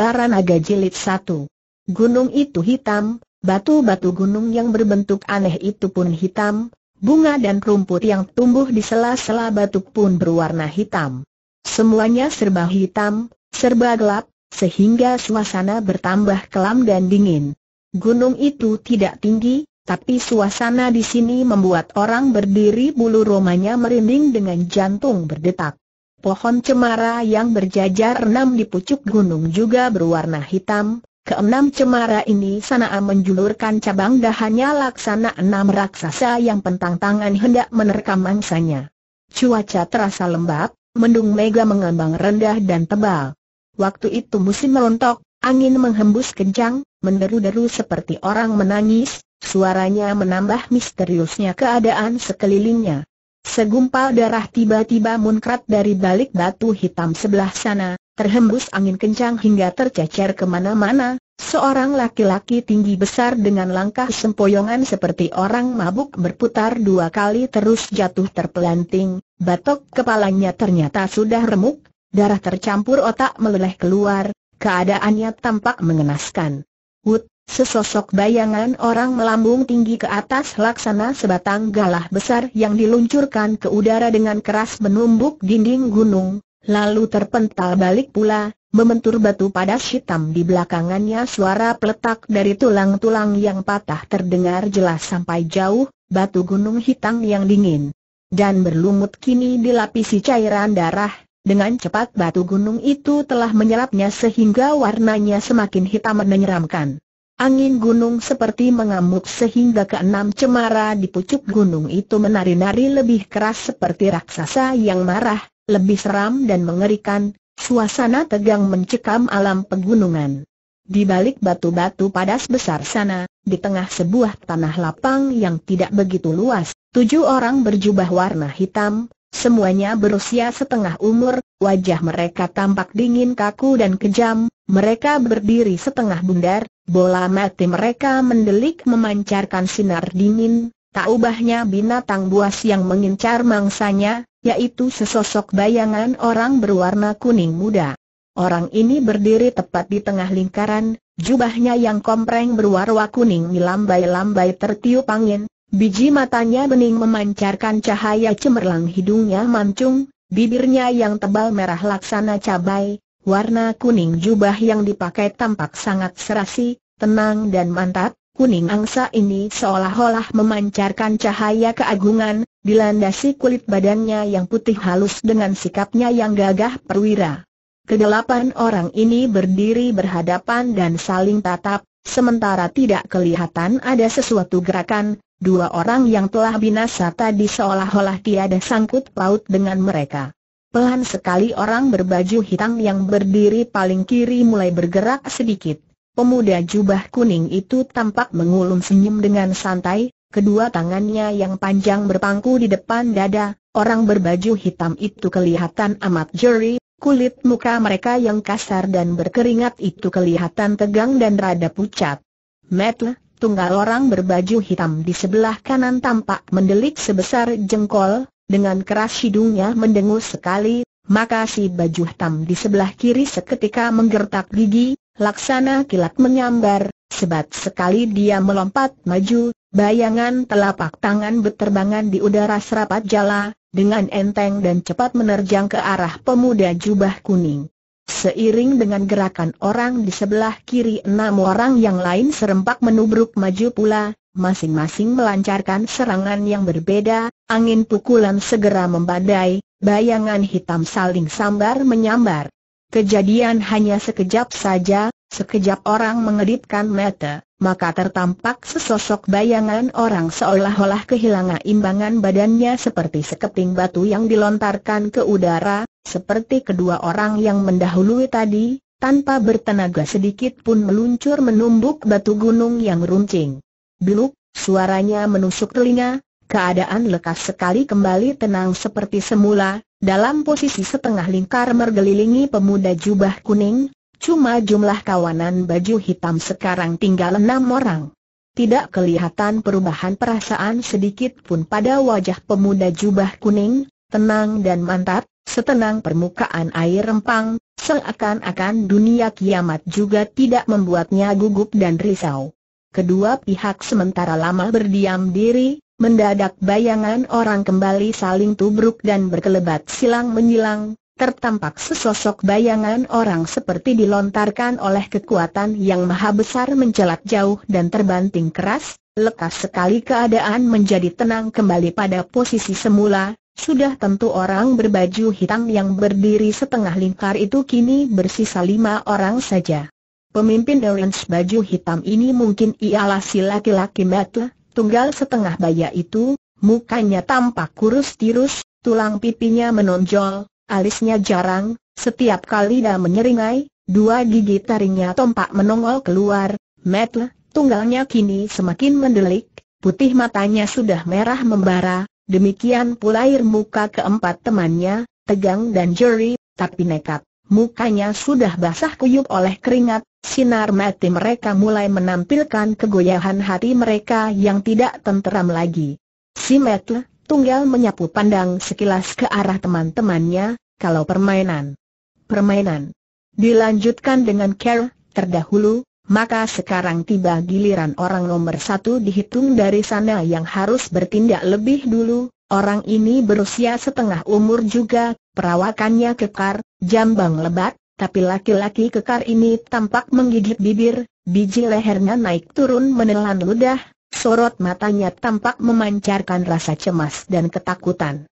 Baranaga Jilid 1. Gunung itu hitam, batu-batu gunung yang berbentuk aneh itu pun hitam, bunga dan rumput yang tumbuh di sela-sela batu pun berwarna hitam. Semuanya serba hitam, serba gelap, sehingga suasana bertambah kelam dan dingin. Gunung itu tidak tinggi, tapi suasana di sini membuat orang berdiri bulu romanya merinding dengan jantung berdetak. Pohon cemara yang berjajar enam di pucuk gunung juga berwarna hitam, Keenam cemara ini sanaa menjulurkan cabang dahannya laksana enam raksasa yang pentang tangan hendak menerkam mangsanya. Cuaca terasa lembab, mendung mega mengembang rendah dan tebal. Waktu itu musim merontok, angin menghembus kencang, menderu-deru seperti orang menangis, suaranya menambah misteriusnya keadaan sekelilingnya. Segumpal darah tiba-tiba muncrat dari balik batu hitam sebelah sana, terhembus angin kencang hingga tercecer kemana-mana, seorang laki-laki tinggi besar dengan langkah sempoyongan seperti orang mabuk berputar dua kali terus jatuh terpelanting, batok kepalanya ternyata sudah remuk, darah tercampur otak meleleh keluar, keadaannya tampak mengenaskan. Wut, Sesosok bayangan orang melambung tinggi ke atas laksana sebatang galah besar yang diluncurkan ke udara dengan keras menumbuk dinding gunung, lalu terpental balik pula, membentur batu padas hitam di belakangannya suara peletak dari tulang-tulang yang patah terdengar jelas sampai jauh, batu gunung hitam yang dingin dan berlumut kini dilapisi cairan darah, dengan cepat batu gunung itu telah menyerapnya sehingga warnanya semakin hitam dan menyeramkan. Angin gunung seperti mengamuk sehingga keenam cemara di pucuk gunung itu menari-nari lebih keras seperti raksasa yang marah, lebih seram dan mengerikan, suasana tegang mencekam alam pegunungan. Di balik batu-batu padas besar sana, di tengah sebuah tanah lapang yang tidak begitu luas, tujuh orang berjubah warna hitam, semuanya berusia setengah umur, wajah mereka tampak dingin kaku dan kejam, mereka berdiri setengah bundar, Bola mati mereka mendelik memancarkan sinar dingin, tak ubahnya binatang buas yang mengincar mangsanya, yaitu sesosok bayangan orang berwarna kuning muda. Orang ini berdiri tepat di tengah lingkaran, jubahnya yang kompreng berwarna kuning melambai-lambai tertiup angin, biji matanya bening memancarkan cahaya cemerlang hidungnya mancung, bibirnya yang tebal merah laksana cabai, Warna kuning jubah yang dipakai tampak sangat serasi, tenang dan mantap, kuning angsa ini seolah-olah memancarkan cahaya keagungan, dilandasi kulit badannya yang putih halus dengan sikapnya yang gagah perwira. Kedelapan orang ini berdiri berhadapan dan saling tatap, sementara tidak kelihatan ada sesuatu gerakan, dua orang yang telah binasa tadi seolah-olah tiada sangkut paut dengan mereka. Pelan sekali orang berbaju hitam yang berdiri paling kiri mulai bergerak sedikit. Pemuda jubah kuning itu tampak mengulung senyum dengan santai, kedua tangannya yang panjang berpangku di depan dada. Orang berbaju hitam itu kelihatan amat jeri, kulit muka mereka yang kasar dan berkeringat itu kelihatan tegang dan rada pucat. Metle, tunggal orang berbaju hitam di sebelah kanan tampak mendelik sebesar jengkol, dengan keras hidungnya mendengus sekali, maka si baju hitam di sebelah kiri seketika menggertak gigi, laksana kilat menyambar, sebat sekali dia melompat maju, bayangan telapak tangan berterbangan di udara serapat jala, dengan enteng dan cepat menerjang ke arah pemuda jubah kuning. Seiring dengan gerakan orang di sebelah kiri enam orang yang lain serempak menubruk maju pula, masing-masing melancarkan serangan yang berbeda, Angin pukulan segera membadai, bayangan hitam saling sambar menyambar. Kejadian hanya sekejap saja, sekejap orang mengedipkan mata, maka tertampak sesosok bayangan orang seolah-olah kehilangan imbangan badannya seperti sekeping batu yang dilontarkan ke udara, seperti kedua orang yang mendahului tadi, tanpa bertenaga sedikit pun meluncur menumbuk batu gunung yang runcing. Bluk, suaranya menusuk telinga, Keadaan lekas sekali kembali tenang seperti semula, dalam posisi setengah lingkar mergelilingi pemuda jubah kuning, cuma jumlah kawanan baju hitam sekarang tinggal enam orang. Tidak kelihatan perubahan perasaan sedikit pun pada wajah pemuda jubah kuning, tenang dan mantap, setenang permukaan air rempang, seakan-akan dunia kiamat juga tidak membuatnya gugup dan risau. Kedua pihak sementara lama berdiam diri, Mendadak bayangan orang kembali saling tubruk dan berkelebat silang menyilang, tertampak sesosok bayangan orang seperti dilontarkan oleh kekuatan yang maha besar mencelat jauh dan terbanting keras, lekas sekali keadaan menjadi tenang kembali pada posisi semula, sudah tentu orang berbaju hitam yang berdiri setengah lingkar itu kini bersisa lima orang saja. Pemimpin orange baju hitam ini mungkin ialah si laki-laki mata, Tunggal setengah baya itu, mukanya tampak kurus tirus, tulang pipinya menonjol, alisnya jarang, setiap kali dia menyeringai, dua gigi taringnya tompak menongol keluar, metle, tunggalnya kini semakin mendelik, putih matanya sudah merah membara, demikian pula air muka keempat temannya, tegang dan jeri, tapi nekat. Mukanya sudah basah kuyup oleh keringat, sinar mati mereka mulai menampilkan kegoyahan hati mereka yang tidak tenteram lagi. Si Metle, tunggal menyapu pandang sekilas ke arah teman-temannya, kalau permainan. Permainan. Dilanjutkan dengan care, terdahulu, maka sekarang tiba giliran orang nomor satu dihitung dari sana yang harus bertindak lebih dulu, orang ini berusia setengah umur juga, perawakannya kekar, Jambang lebat, tapi laki-laki kekar ini tampak menggigit bibir, biji lehernya naik turun menelan ludah, sorot matanya tampak memancarkan rasa cemas dan ketakutan.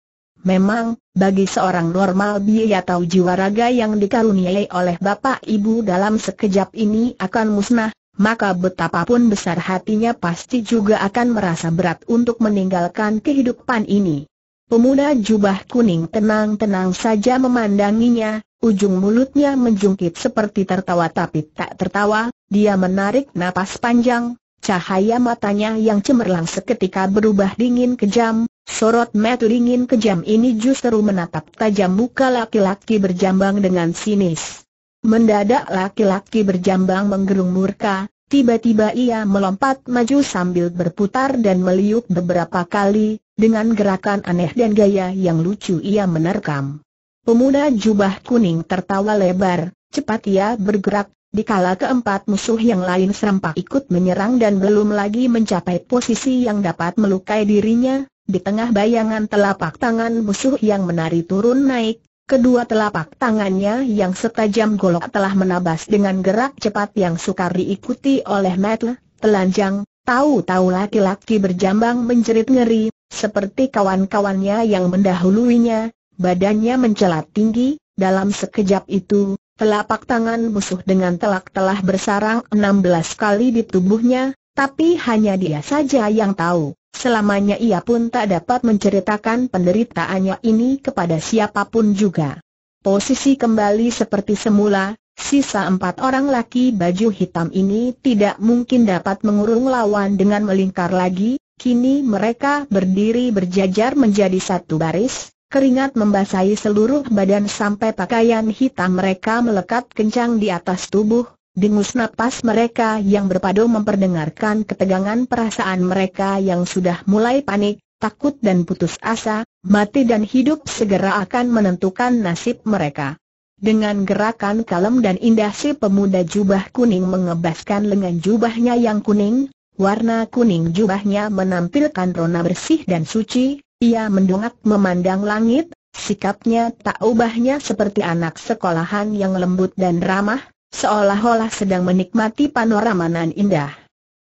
Memang, bagi seorang normal biaya atau jiwa raga yang dikaruniai oleh bapak ibu dalam sekejap ini akan musnah, maka betapapun besar hatinya pasti juga akan merasa berat untuk meninggalkan kehidupan ini. Pemuda jubah kuning tenang-tenang saja memandanginya, ujung mulutnya menjungkit seperti tertawa tapi tak tertawa, dia menarik napas panjang, cahaya matanya yang cemerlang seketika berubah dingin kejam, sorot mata dingin kejam ini justru menatap tajam muka laki-laki berjambang dengan sinis. Mendadak laki-laki berjambang menggerung murka, tiba-tiba ia melompat maju sambil berputar dan meliuk beberapa kali, dengan gerakan aneh dan gaya yang lucu ia menerkam. Pemuda jubah kuning tertawa lebar, cepat ia bergerak, dikala keempat musuh yang lain serempak ikut menyerang dan belum lagi mencapai posisi yang dapat melukai dirinya, di tengah bayangan telapak tangan musuh yang menari turun naik, kedua telapak tangannya yang setajam golok telah menabas dengan gerak cepat yang sukar diikuti oleh Matt, telanjang, tahu-tahu laki-laki berjambang menjerit ngeri, seperti kawan-kawannya yang mendahuluinya, badannya mencelat tinggi, dalam sekejap itu, telapak tangan musuh dengan telak telah bersarang 16 kali di tubuhnya, tapi hanya dia saja yang tahu. Selamanya ia pun tak dapat menceritakan penderitaannya ini kepada siapapun juga. Posisi kembali seperti semula, Sisa empat orang laki baju hitam ini tidak mungkin dapat mengurung lawan dengan melingkar lagi, Kini mereka berdiri berjajar menjadi satu baris, keringat membasahi seluruh badan sampai pakaian hitam mereka melekat kencang di atas tubuh, dengus napas mereka yang berpadu memperdengarkan ketegangan perasaan mereka yang sudah mulai panik, takut dan putus asa, mati dan hidup segera akan menentukan nasib mereka. Dengan gerakan kalem dan indah si pemuda jubah kuning mengebaskan lengan jubahnya yang kuning, Warna kuning jubahnya menampilkan rona bersih dan suci, ia mendongak memandang langit, sikapnya tak ubahnya seperti anak sekolahan yang lembut dan ramah, seolah-olah sedang menikmati panorama nan indah.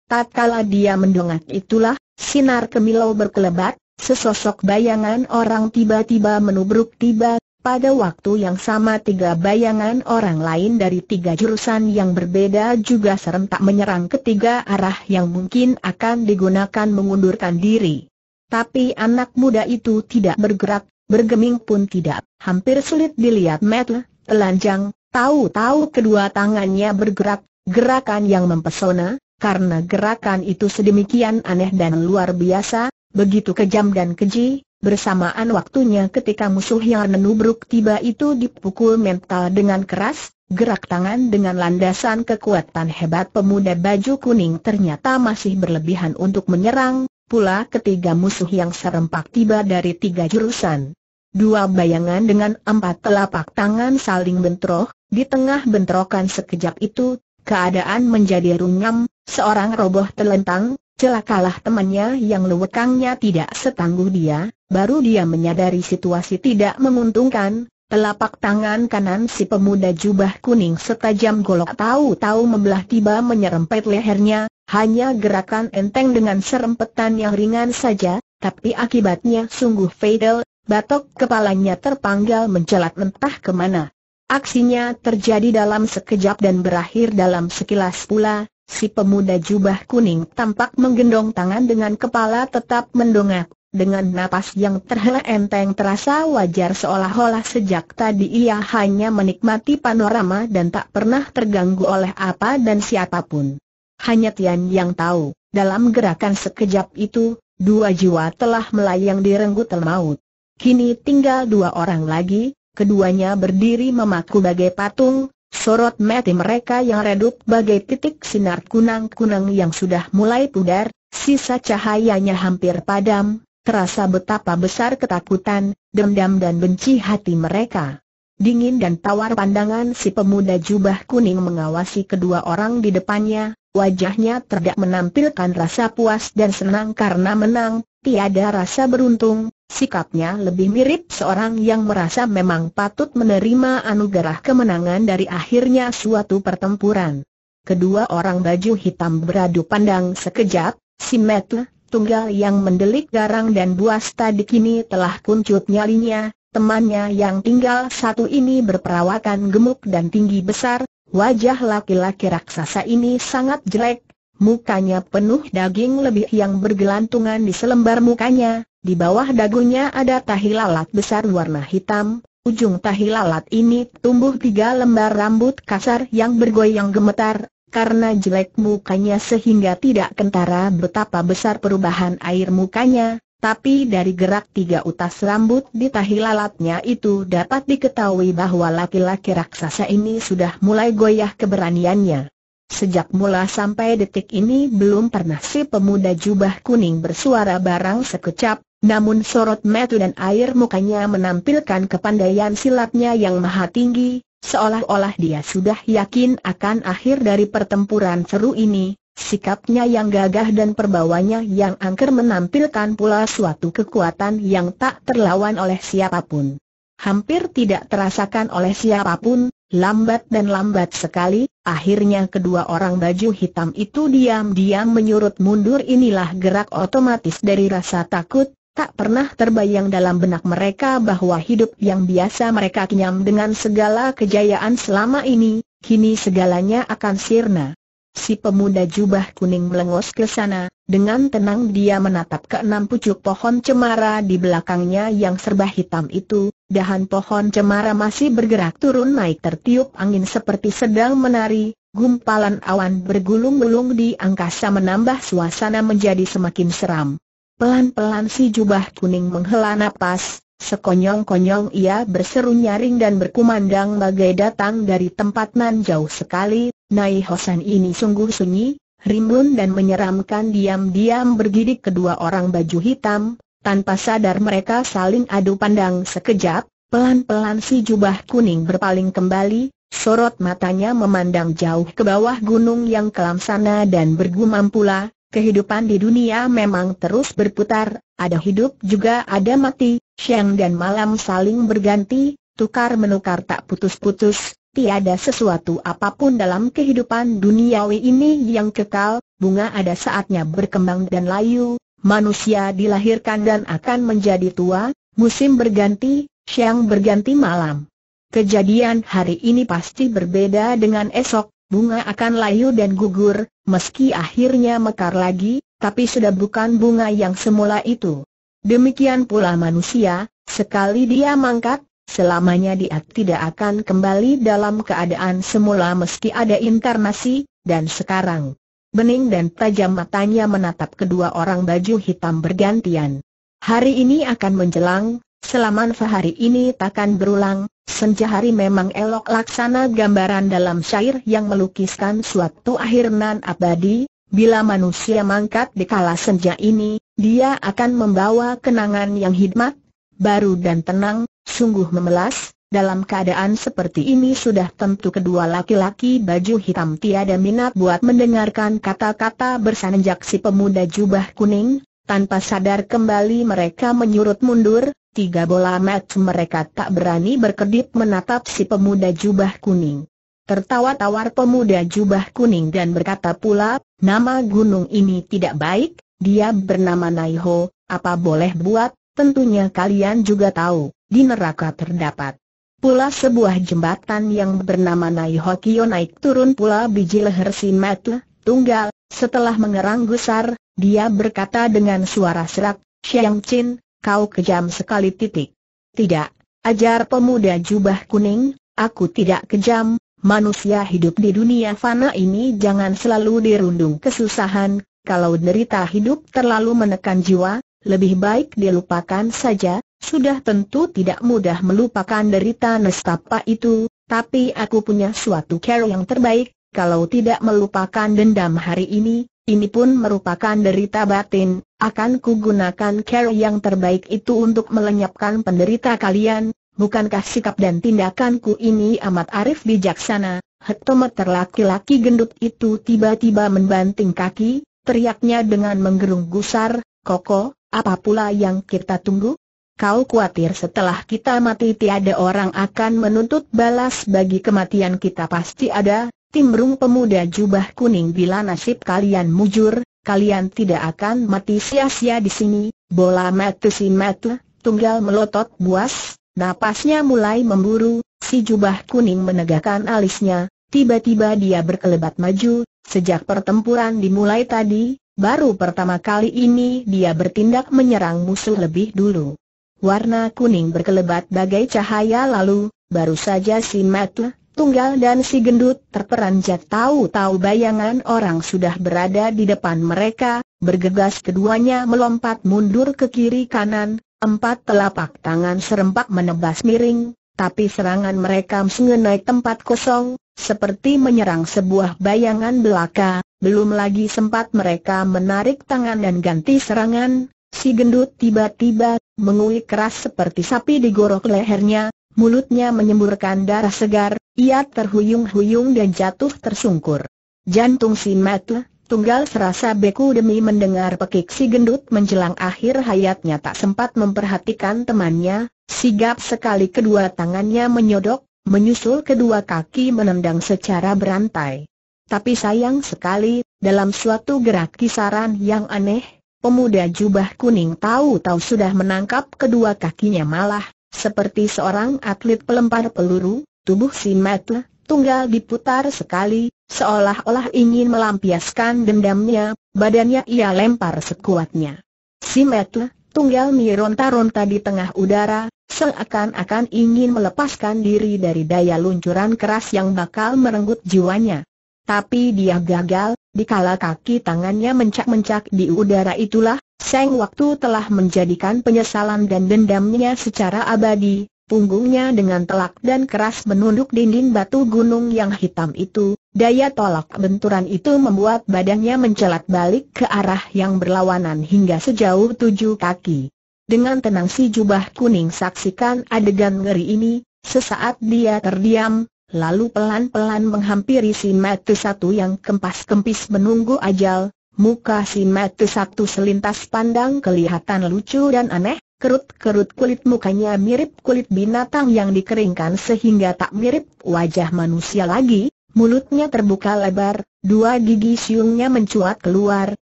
Tatkala dia mendongak itulah, sinar kemilau berkelebat, sesosok bayangan orang tiba-tiba menubruk tiba pada waktu yang sama tiga bayangan orang lain dari tiga jurusan yang berbeda juga serentak menyerang ketiga arah yang mungkin akan digunakan mengundurkan diri. Tapi anak muda itu tidak bergerak, bergeming pun tidak, hampir sulit dilihat metel, telanjang, tahu-tahu kedua tangannya bergerak, gerakan yang mempesona, karena gerakan itu sedemikian aneh dan luar biasa, begitu kejam dan keji, Bersamaan waktunya ketika musuh yang menubruk tiba itu dipukul mental dengan keras, gerak tangan dengan landasan kekuatan hebat pemuda baju kuning ternyata masih berlebihan untuk menyerang, pula ketiga musuh yang serempak tiba dari tiga jurusan. Dua bayangan dengan empat telapak tangan saling bentrok, di tengah bentrokan sekejap itu, keadaan menjadi rungam, seorang roboh telentang, Celakalah temannya yang lewekangnya tidak setangguh dia, baru dia menyadari situasi tidak menguntungkan, telapak tangan kanan si pemuda jubah kuning setajam golok tahu-tahu membelah tiba menyerempet lehernya, hanya gerakan enteng dengan serempetan yang ringan saja, tapi akibatnya sungguh fatal, batok kepalanya terpanggal mencelat mentah kemana. Aksinya terjadi dalam sekejap dan berakhir dalam sekilas pula, Si pemuda jubah kuning tampak menggendong tangan dengan kepala tetap mendongak. Dengan napas yang terhela enteng terasa wajar seolah-olah sejak tadi ia hanya menikmati panorama dan tak pernah terganggu oleh apa dan siapapun. Hanya Tian yang tahu, dalam gerakan sekejap itu, dua jiwa telah melayang di renggutan maut. Kini tinggal dua orang lagi, keduanya berdiri memaku bagai patung, Sorot mati mereka yang redup bagai titik sinar kunang-kunang yang sudah mulai pudar, sisa cahayanya hampir padam, terasa betapa besar ketakutan, dendam dan benci hati mereka. Dingin dan tawar pandangan si pemuda jubah kuning mengawasi kedua orang di depannya, wajahnya terdak menampilkan rasa puas dan senang karena menang, tiada rasa beruntung, Sikapnya lebih mirip seorang yang merasa memang patut menerima anugerah kemenangan dari akhirnya suatu pertempuran. Kedua orang baju hitam beradu pandang sekejap, si Metu, tunggal yang mendelik garang dan buas tadi kini telah kuncut nyalinya, temannya yang tinggal satu ini berperawakan gemuk dan tinggi besar, wajah laki-laki raksasa ini sangat jelek, mukanya penuh daging lebih yang bergelantungan di selembar mukanya, di bawah dagunya ada tahi lalat besar warna hitam, ujung tahi lalat ini tumbuh tiga lembar rambut kasar yang bergoyang gemetar, karena jelek mukanya sehingga tidak kentara betapa besar perubahan air mukanya, tapi dari gerak tiga utas rambut di tahi lalatnya itu dapat diketahui bahwa laki-laki raksasa ini sudah mulai goyah keberaniannya. Sejak mula sampai detik ini belum pernah si pemuda jubah kuning bersuara barang sekecap, namun sorot metu dan air mukanya menampilkan kepandaian silatnya yang maha tinggi, seolah-olah dia sudah yakin akan akhir dari pertempuran seru ini, sikapnya yang gagah dan perbawanya yang angker menampilkan pula suatu kekuatan yang tak terlawan oleh siapapun. Hampir tidak terasakan oleh siapapun, lambat dan lambat sekali, akhirnya kedua orang baju hitam itu diam-diam menyurut mundur inilah gerak otomatis dari rasa takut, Tak pernah terbayang dalam benak mereka bahwa hidup yang biasa mereka kenyam dengan segala kejayaan selama ini, kini segalanya akan sirna. Si pemuda jubah kuning melengos ke sana, dengan tenang dia menatap ke enam pucuk pohon cemara di belakangnya yang serba hitam itu, dahan pohon cemara masih bergerak turun naik tertiup angin seperti sedang menari, gumpalan awan bergulung-gulung di angkasa menambah suasana menjadi semakin seram. Pelan-pelan si jubah kuning menghela napas, sekonyong-konyong ia berseru nyaring dan berkumandang bagai datang dari tempat nan jauh sekali, Nai Hosan ini sungguh sunyi, rimbun dan menyeramkan diam-diam bergidik kedua orang baju hitam, tanpa sadar mereka saling adu pandang sekejap, pelan-pelan si jubah kuning berpaling kembali, sorot matanya memandang jauh ke bawah gunung yang kelam sana dan bergumam pula, Kehidupan di dunia memang terus berputar, ada hidup juga ada mati, siang dan malam saling berganti, tukar menukar tak putus-putus, tiada sesuatu apapun dalam kehidupan duniawi ini yang kekal, bunga ada saatnya berkembang dan layu, manusia dilahirkan dan akan menjadi tua, musim berganti, siang berganti malam. Kejadian hari ini pasti berbeda dengan esok, bunga akan layu dan gugur, meski akhirnya mekar lagi, tapi sudah bukan bunga yang semula itu. Demikian pula manusia, sekali dia mangkat, selamanya dia tidak akan kembali dalam keadaan semula meski ada inkarnasi, dan sekarang. Bening dan tajam matanya menatap kedua orang baju hitam bergantian. Hari ini akan menjelang, Selaman sehari ini takkan berulang, Senja hari memang elok laksana gambaran dalam syair yang melukiskan suatu akhir nan abadi, bila manusia mangkat di kala senja ini, dia akan membawa kenangan yang hikmat, baru dan tenang, sungguh memelas, dalam keadaan seperti ini sudah tentu kedua laki-laki baju hitam tiada minat buat mendengarkan kata-kata bersanjak si pemuda jubah kuning, tanpa sadar kembali mereka menyurut mundur, tiga bola match mereka tak berani berkedip menatap si pemuda jubah kuning. Tertawa tawar pemuda jubah kuning dan berkata pula, nama gunung ini tidak baik, dia bernama Naiho, apa boleh buat, tentunya kalian juga tahu, di neraka terdapat pula sebuah jembatan yang bernama Naiho Kiyo naik turun pula biji leher si matle tunggal, setelah mengerang gusar, dia berkata dengan suara serak, Siang Chin, kau kejam sekali titik. Tidak, ajar pemuda jubah kuning, aku tidak kejam, manusia hidup di dunia fana ini jangan selalu dirundung kesusahan, kalau derita hidup terlalu menekan jiwa, lebih baik dilupakan saja, sudah tentu tidak mudah melupakan derita nestapa itu, tapi aku punya suatu cara yang terbaik, kalau tidak melupakan dendam hari ini, ini pun merupakan derita batin, akan kugunakan care yang terbaik itu untuk melenyapkan penderita kalian, bukankah sikap dan tindakanku ini amat arif bijaksana? Hektometer laki-laki gendut itu tiba-tiba membanting kaki, teriaknya dengan menggerung gusar, Koko, apa pula yang kita tunggu? Kau khawatir setelah kita mati tiada orang akan menuntut balas bagi kematian kita pasti ada, Timbrung pemuda jubah kuning bila nasib kalian mujur, kalian tidak akan mati sia-sia di sini, bola mati si metu, tunggal melotot buas, napasnya mulai memburu, si jubah kuning menegakkan alisnya, tiba-tiba dia berkelebat maju, sejak pertempuran dimulai tadi, baru pertama kali ini dia bertindak menyerang musuh lebih dulu. Warna kuning berkelebat bagai cahaya lalu, baru saja si metu Tunggal dan si gendut terperanjat tahu-tahu bayangan orang sudah berada di depan mereka, bergegas keduanya melompat mundur ke kiri kanan, empat telapak tangan serempak menebas miring, tapi serangan mereka mengenai tempat kosong, seperti menyerang sebuah bayangan belaka, belum lagi sempat mereka menarik tangan dan ganti serangan, si gendut tiba-tiba mengulik keras seperti sapi digorok lehernya, mulutnya menyemburkan darah segar, ia terhuyung-huyung dan jatuh tersungkur. Jantung si Matle, tunggal serasa beku demi mendengar pekik si gendut menjelang akhir hayatnya tak sempat memperhatikan temannya, sigap sekali kedua tangannya menyodok, menyusul kedua kaki menendang secara berantai. Tapi sayang sekali, dalam suatu gerak kisaran yang aneh, pemuda jubah kuning tahu-tahu sudah menangkap kedua kakinya malah seperti seorang atlet pelempar peluru, tubuh si Metle tunggal diputar sekali, seolah-olah ingin melampiaskan dendamnya, badannya ia lempar sekuatnya. Si Metle tunggal mironta-ronta di tengah udara, seakan-akan ingin melepaskan diri dari daya luncuran keras yang bakal merenggut jiwanya. Tapi dia gagal, dikala kaki tangannya mencak-mencak di udara itulah, Seng Waktu telah menjadikan penyesalan dan dendamnya secara abadi, punggungnya dengan telak dan keras menunduk dinding batu gunung yang hitam itu, daya tolak benturan itu membuat badannya mencelat balik ke arah yang berlawanan hingga sejauh tujuh kaki. Dengan tenang si jubah kuning saksikan adegan ngeri ini, sesaat dia terdiam, lalu pelan-pelan menghampiri si Matu satu yang kempas-kempis menunggu ajal, Muka si Matu Saktu selintas pandang kelihatan lucu dan aneh, kerut-kerut kulit mukanya mirip kulit binatang yang dikeringkan sehingga tak mirip wajah manusia lagi, mulutnya terbuka lebar, dua gigi siungnya mencuat keluar,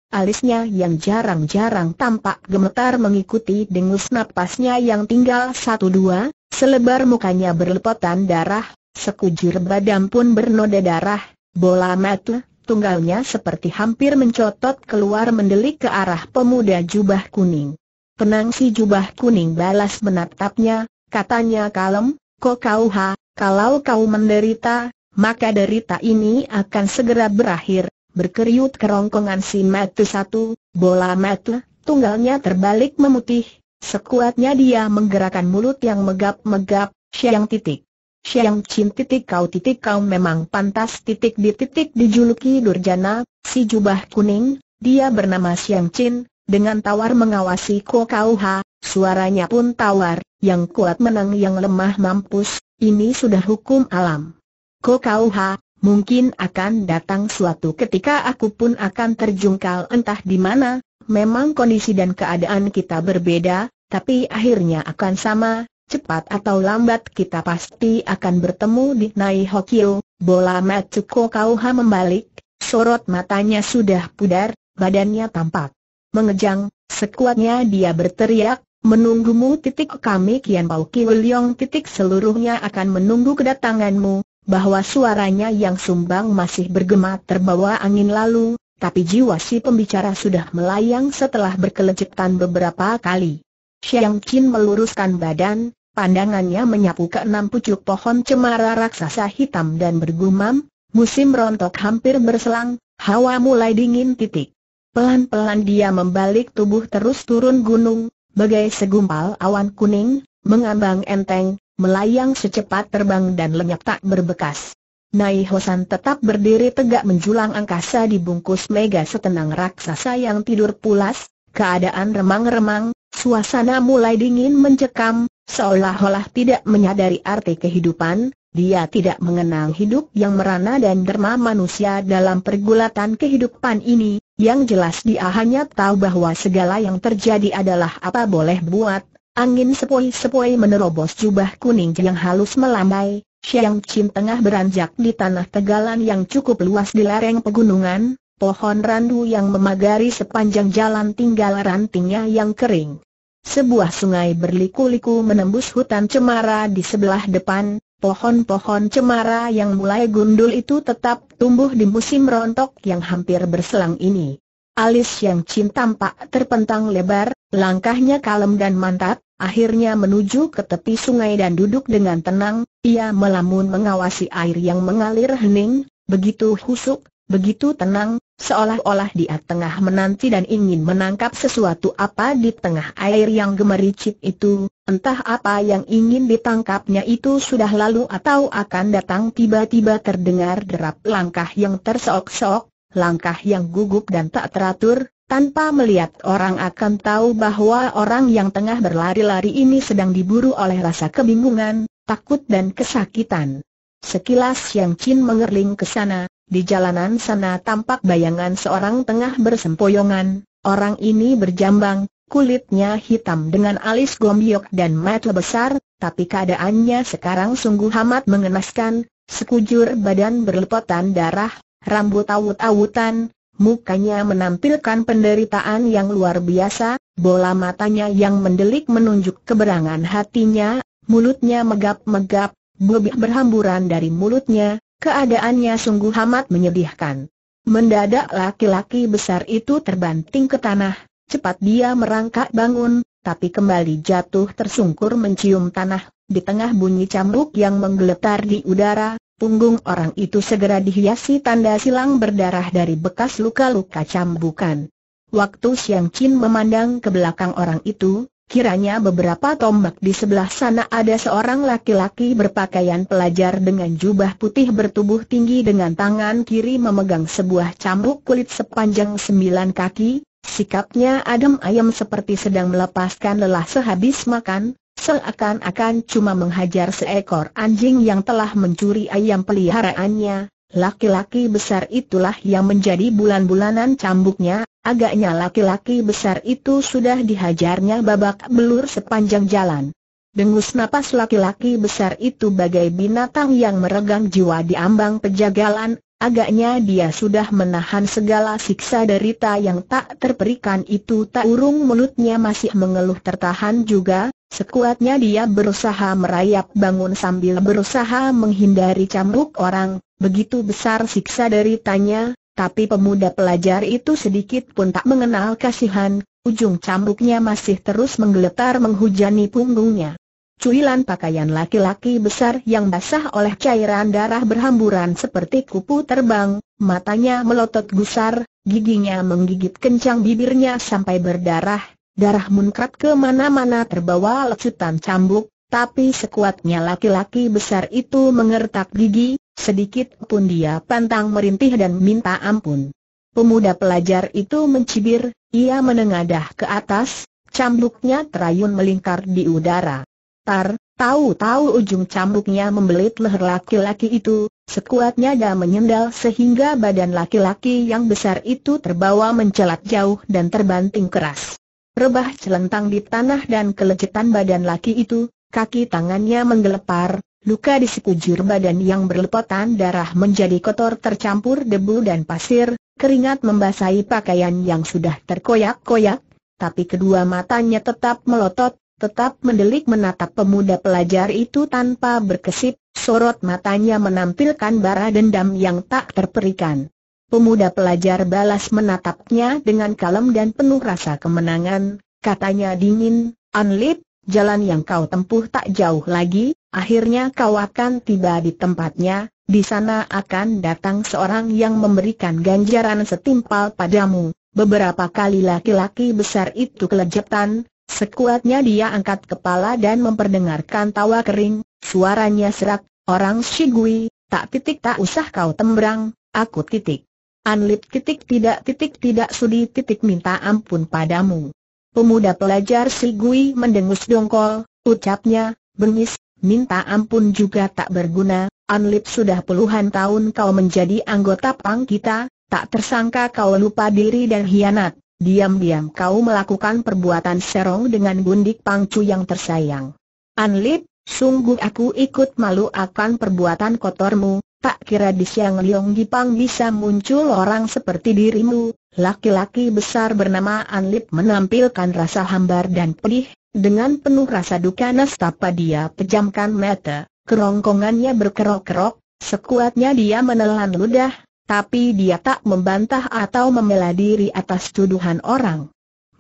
alisnya yang jarang-jarang tampak gemetar mengikuti dengus napasnya yang tinggal satu dua, selebar mukanya berlepotan darah, sekujur badan pun bernoda darah, bola matu tunggalnya seperti hampir mencotot keluar mendelik ke arah pemuda jubah kuning. Penang si jubah kuning balas menatapnya, katanya kalem, kok kau ha, kalau kau menderita, maka derita ini akan segera berakhir, berkeriut kerongkongan si metu satu, bola metu, tunggalnya terbalik memutih, sekuatnya dia menggerakkan mulut yang megap-megap, siang titik. Siang Chin titik kau titik kau memang pantas titik di titik dijuluki Durjana, si jubah kuning, dia bernama Siang Chin, dengan tawar mengawasi Ko Kau Ha, suaranya pun tawar, yang kuat menang yang lemah mampus, ini sudah hukum alam. Ko Kau Ha, mungkin akan datang suatu ketika aku pun akan terjungkal entah di mana, memang kondisi dan keadaan kita berbeda, tapi akhirnya akan sama, cepat atau lambat kita pasti akan bertemu di Nai Hokyo, bola Matsuko Kauha membalik, sorot matanya sudah pudar, badannya tampak. Mengejang, sekuatnya dia berteriak, menunggumu titik kami Kian Pau Kiwiliong titik seluruhnya akan menunggu kedatanganmu, bahwa suaranya yang sumbang masih bergema terbawa angin lalu, tapi jiwa si pembicara sudah melayang setelah berkelecetan beberapa kali. Xiang Qin meluruskan badan, Pandangannya menyapu ke enam pucuk pohon cemara raksasa hitam dan bergumam, musim rontok hampir berselang, hawa mulai dingin titik. Pelan-pelan dia membalik tubuh terus turun gunung, bagai segumpal awan kuning, mengambang enteng, melayang secepat terbang dan lenyap tak berbekas. Nai Hosan tetap berdiri tegak menjulang angkasa di bungkus mega setenang raksasa yang tidur pulas, keadaan remang-remang, suasana mulai dingin mencekam, Seolah-olah tidak menyadari arti kehidupan, dia tidak mengenal hidup yang merana dan derma manusia dalam pergulatan kehidupan ini, yang jelas dia hanya tahu bahwa segala yang terjadi adalah apa boleh buat. Angin sepoi-sepoi menerobos jubah kuning yang halus melambai, Siang Chin tengah beranjak di tanah tegalan yang cukup luas di lereng pegunungan, pohon randu yang memagari sepanjang jalan tinggal rantingnya yang kering. Sebuah sungai berliku-liku menembus hutan cemara di sebelah depan, pohon-pohon cemara yang mulai gundul itu tetap tumbuh di musim rontok yang hampir berselang ini. Alis yang Chin tampak terpentang lebar, langkahnya kalem dan mantap, akhirnya menuju ke tepi sungai dan duduk dengan tenang, ia melamun mengawasi air yang mengalir hening, begitu husuk, begitu tenang, seolah-olah dia tengah menanti dan ingin menangkap sesuatu apa di tengah air yang gemericik itu, entah apa yang ingin ditangkapnya itu sudah lalu atau akan datang tiba-tiba terdengar derap langkah yang terseok-seok, langkah yang gugup dan tak teratur, tanpa melihat orang akan tahu bahwa orang yang tengah berlari-lari ini sedang diburu oleh rasa kebingungan, takut dan kesakitan. Sekilas Yang Chin mengerling ke sana, di jalanan sana tampak bayangan seorang tengah bersempoyongan, orang ini berjambang, kulitnya hitam dengan alis gombyok dan mata besar, tapi keadaannya sekarang sungguh amat mengenaskan, sekujur badan berlepotan darah, rambut awut-awutan, mukanya menampilkan penderitaan yang luar biasa, bola matanya yang mendelik menunjuk keberangan hatinya, mulutnya megap-megap, Bubuk berhamburan dari mulutnya, keadaannya sungguh amat menyedihkan. Mendadak laki-laki besar itu terbanting ke tanah, cepat dia merangkak bangun, tapi kembali jatuh tersungkur mencium tanah, di tengah bunyi cambuk yang menggeletar di udara, punggung orang itu segera dihiasi tanda silang berdarah dari bekas luka-luka cambukan. Waktu Siang Chin memandang ke belakang orang itu, Kiranya beberapa tombak di sebelah sana ada seorang laki-laki berpakaian pelajar dengan jubah putih bertubuh tinggi dengan tangan kiri memegang sebuah cambuk kulit sepanjang sembilan kaki, sikapnya adem ayam seperti sedang melepaskan lelah sehabis makan, seakan-akan cuma menghajar seekor anjing yang telah mencuri ayam peliharaannya, Laki-laki besar itulah yang menjadi bulan-bulanan cambuknya, agaknya laki-laki besar itu sudah dihajarnya babak belur sepanjang jalan. Dengus napas laki-laki besar itu bagai binatang yang meregang jiwa di ambang pejagalan, agaknya dia sudah menahan segala siksa derita yang tak terperikan itu tak urung mulutnya masih mengeluh tertahan juga, sekuatnya dia berusaha merayap bangun sambil berusaha menghindari cambuk orang, Begitu besar siksa dari tanya, tapi pemuda pelajar itu sedikit pun tak mengenal kasihan, ujung cambuknya masih terus menggeletar menghujani punggungnya. Cuilan pakaian laki-laki besar yang basah oleh cairan darah berhamburan seperti kupu terbang, matanya melotot gusar, giginya menggigit kencang bibirnya sampai berdarah, Darah munkrat kemana-mana terbawa lecutan cambuk, tapi sekuatnya laki-laki besar itu mengertak gigi, sedikit pun dia pantang merintih dan minta ampun. Pemuda pelajar itu mencibir, ia menengadah ke atas, cambuknya terayun melingkar di udara. Tar, tahu-tahu ujung cambuknya membelit leher laki-laki itu, sekuatnya dia menyendal sehingga badan laki-laki yang besar itu terbawa mencelat jauh dan terbanting keras. Rebah celentang di tanah dan kelecetan badan laki itu, kaki tangannya menggelepar, luka di sekujur badan yang berlepotan darah menjadi kotor tercampur debu dan pasir, keringat membasahi pakaian yang sudah terkoyak-koyak, tapi kedua matanya tetap melotot, tetap mendelik menatap pemuda pelajar itu tanpa berkesip, sorot matanya menampilkan bara dendam yang tak terperikan. Pemuda pelajar balas menatapnya dengan kalem dan penuh rasa kemenangan, katanya dingin, Anlip, Jalan yang kau tempuh tak jauh lagi, akhirnya kau akan tiba di tempatnya, di sana akan datang seorang yang memberikan ganjaran setimpal padamu. Beberapa kali laki-laki besar itu kelejetan, sekuatnya dia angkat kepala dan memperdengarkan tawa kering, suaranya serak, orang Shigui, tak titik tak usah kau tembrang, aku titik. Anlip titik tidak titik tidak sudi titik minta ampun padamu. Pemuda pelajar si mendengus dongkol, ucapnya, bengis, minta ampun juga tak berguna, Anlip sudah puluhan tahun kau menjadi anggota pang kita, tak tersangka kau lupa diri dan hianat, diam-diam kau melakukan perbuatan serong dengan gundik pangcu yang tersayang. Anlip, sungguh aku ikut malu akan perbuatan kotormu, tak kira di siang Liong Gipang bisa muncul orang seperti dirimu, laki-laki besar bernama Anlip menampilkan rasa hambar dan pedih, dengan penuh rasa duka nastapa dia pejamkan mata, kerongkongannya berkerok-kerok, sekuatnya dia menelan ludah, tapi dia tak membantah atau membela atas tuduhan orang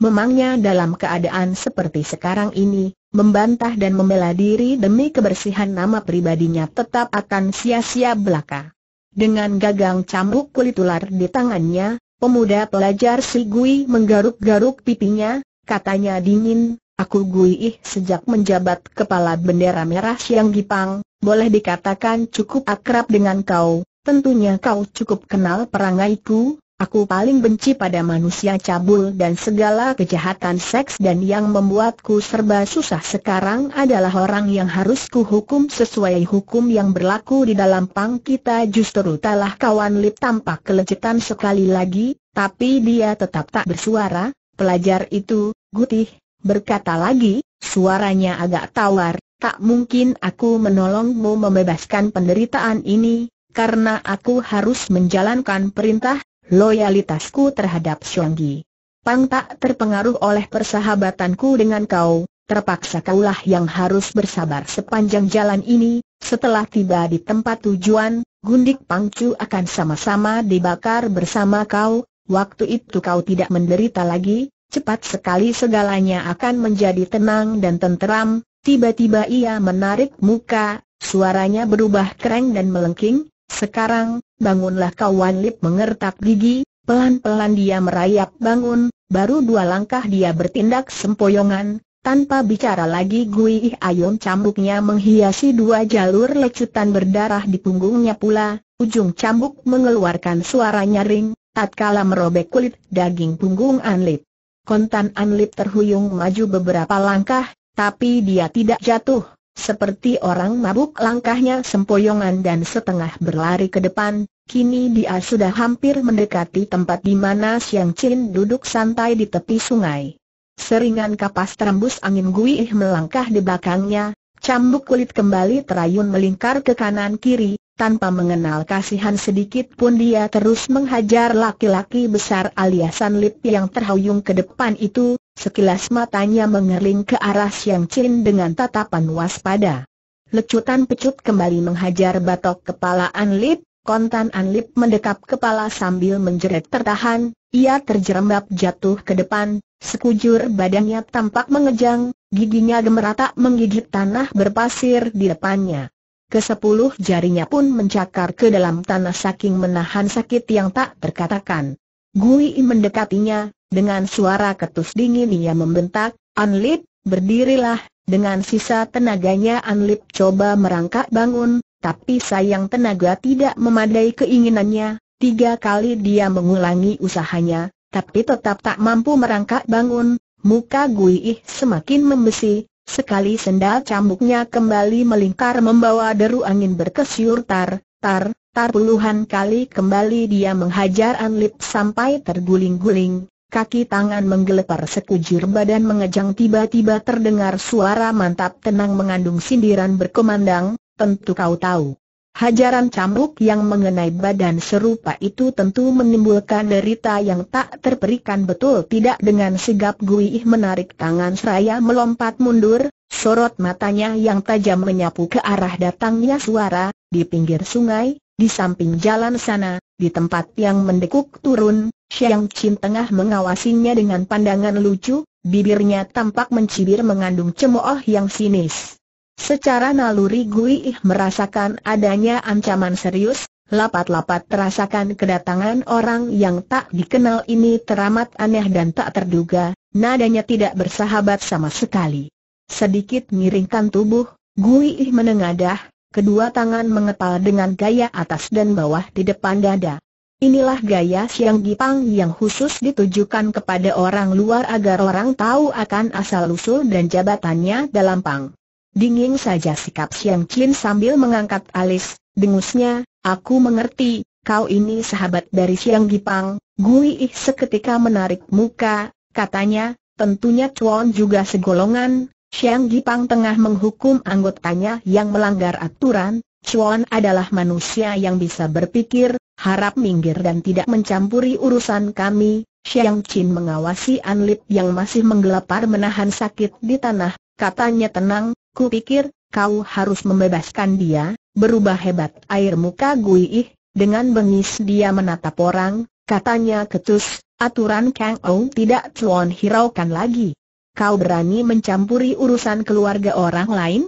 memangnya dalam keadaan seperti sekarang ini, membantah dan membela diri demi kebersihan nama pribadinya tetap akan sia-sia belaka. Dengan gagang cambuk kulit ular di tangannya, pemuda pelajar si Gui menggaruk-garuk pipinya, katanya dingin, aku Gui ih sejak menjabat kepala bendera merah Siang Gipang, boleh dikatakan cukup akrab dengan kau, tentunya kau cukup kenal perangai ku. Aku paling benci pada manusia cabul dan segala kejahatan seks dan yang membuatku serba susah sekarang adalah orang yang harus kuhukum sesuai hukum yang berlaku di dalam pang kita justru talah kawan Lip tampak kelecetan sekali lagi, tapi dia tetap tak bersuara, pelajar itu, gutih, berkata lagi, suaranya agak tawar, tak mungkin aku menolongmu membebaskan penderitaan ini, karena aku harus menjalankan perintah, loyalitasku terhadap Xionggi. Pang tak terpengaruh oleh persahabatanku dengan kau, terpaksa kaulah yang harus bersabar sepanjang jalan ini, setelah tiba di tempat tujuan, Gundik Pangcu akan sama-sama dibakar bersama kau, waktu itu kau tidak menderita lagi, cepat sekali segalanya akan menjadi tenang dan tenteram, tiba-tiba ia menarik muka, suaranya berubah kereng dan melengking, sekarang, bangunlah kawan Lip mengertak gigi, pelan-pelan dia merayap bangun, baru dua langkah dia bertindak sempoyongan, tanpa bicara lagi Gui Ayun cambuknya menghiasi dua jalur lecutan berdarah di punggungnya pula, ujung cambuk mengeluarkan suara nyaring, tatkala merobek kulit daging punggung Lip. Kontan Lip terhuyung maju beberapa langkah, tapi dia tidak jatuh. Seperti orang mabuk langkahnya sempoyongan dan setengah berlari ke depan, kini dia sudah hampir mendekati tempat di mana Siang Chin duduk santai di tepi sungai. Seringan kapas terembus angin guih melangkah di belakangnya, cambuk kulit kembali terayun melingkar ke kanan kiri, tanpa mengenal kasihan sedikit pun dia terus menghajar laki-laki besar aliasan San Lip yang terhuyung ke depan itu, Sekilas matanya mengerling ke arah Siang Chin dengan tatapan waspada. Lecutan pecut kembali menghajar batok kepala An Lip, kontan An Lip mendekap kepala sambil menjerit tertahan, ia terjerembab jatuh ke depan, sekujur badannya tampak mengejang, giginya gemerata menggigit tanah berpasir di depannya. Kesepuluh jarinya pun mencakar ke dalam tanah saking menahan sakit yang tak terkatakan. Gui mendekatinya, dengan suara ketus dingin ia membentak, Anlip, berdirilah, dengan sisa tenaganya Anlip coba merangkak bangun, tapi sayang tenaga tidak memadai keinginannya, tiga kali dia mengulangi usahanya, tapi tetap tak mampu merangkak bangun, muka Gui semakin membesi, sekali sendal cambuknya kembali melingkar membawa deru angin berkesiur tar, tar, tar puluhan kali kembali dia menghajar Anlip sampai terguling-guling, Kaki tangan menggelepar sekujur badan mengejang tiba-tiba terdengar suara mantap tenang mengandung sindiran berkemandang, tentu kau tahu. Hajaran cambuk yang mengenai badan serupa itu tentu menimbulkan derita yang tak terperikan betul tidak dengan sigap Gui menarik tangan seraya melompat mundur, sorot matanya yang tajam menyapu ke arah datangnya suara, di pinggir sungai, di samping jalan sana, di tempat yang mendekuk turun, Xiang Qin tengah mengawasinya dengan pandangan lucu, bibirnya tampak mencibir mengandung cemooh yang sinis. Secara naluri Gui merasakan adanya ancaman serius, lapat-lapat terasakan kedatangan orang yang tak dikenal ini teramat aneh dan tak terduga, nadanya tidak bersahabat sama sekali. Sedikit miringkan tubuh, Gui menengadah, kedua tangan mengepal dengan gaya atas dan bawah di depan dada. Inilah gaya siang gipang yang khusus ditujukan kepada orang luar agar orang tahu akan asal-usul dan jabatannya dalam pang. Dingin saja sikap Siang Chin sambil mengangkat alis, dengusnya, aku mengerti, kau ini sahabat dari Siang Gipang, Gui Ih seketika menarik muka, katanya, tentunya cuan juga segolongan, Xiang Jipang tengah menghukum anggotanya yang melanggar aturan, Chuan adalah manusia yang bisa berpikir, harap minggir dan tidak mencampuri urusan kami. Xiang Qin mengawasi An Lip yang masih menggelapar menahan sakit di tanah, katanya tenang, ku pikir, kau harus membebaskan dia, berubah hebat air muka Gui Ih, dengan bengis dia menatap orang, katanya ketus, aturan Kang Ong tidak Chuan hiraukan lagi kau berani mencampuri urusan keluarga orang lain?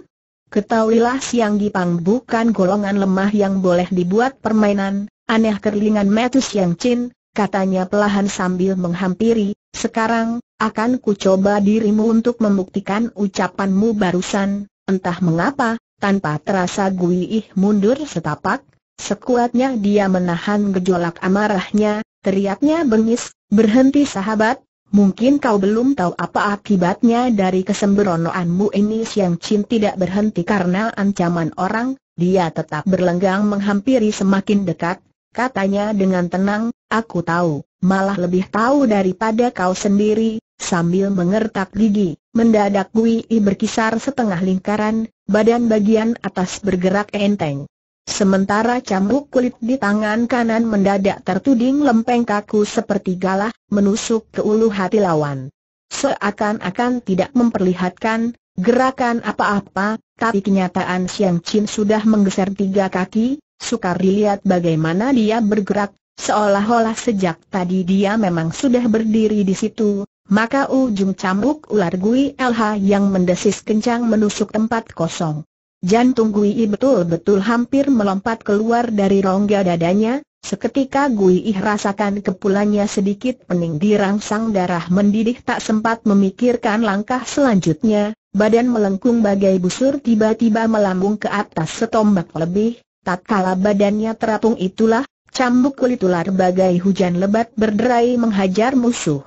Ketahuilah Siang Gipang bukan golongan lemah yang boleh dibuat permainan, aneh kerlingan Metus Yang Chin, katanya pelahan sambil menghampiri, sekarang, akan ku coba dirimu untuk membuktikan ucapanmu barusan, entah mengapa, tanpa terasa Gui Ih mundur setapak, sekuatnya dia menahan gejolak amarahnya, teriaknya bengis, berhenti sahabat, Mungkin kau belum tahu apa akibatnya dari kesembronoanmu ini Siang Chin tidak berhenti karena ancaman orang, dia tetap berlenggang menghampiri semakin dekat, katanya dengan tenang, aku tahu, malah lebih tahu daripada kau sendiri, sambil mengertak gigi, mendadak Gui berkisar setengah lingkaran, badan bagian atas bergerak enteng. Sementara cambuk kulit di tangan kanan mendadak tertuding lempeng kaku seperti galah, menusuk ke ulu hati lawan. Seakan-akan tidak memperlihatkan gerakan apa-apa, tapi kenyataan Siang Chin sudah menggeser tiga kaki, sukar dilihat bagaimana dia bergerak, seolah-olah sejak tadi dia memang sudah berdiri di situ, maka ujung cambuk ular Gui LH yang mendesis kencang menusuk tempat kosong. Jantung Gui betul-betul hampir melompat keluar dari rongga dadanya, seketika Gui rasakan kepulannya sedikit pening dirangsang darah mendidih tak sempat memikirkan langkah selanjutnya, badan melengkung bagai busur tiba-tiba melambung ke atas setombak lebih, Tak kalah badannya terapung itulah, cambuk kulit ular bagai hujan lebat berderai menghajar musuh.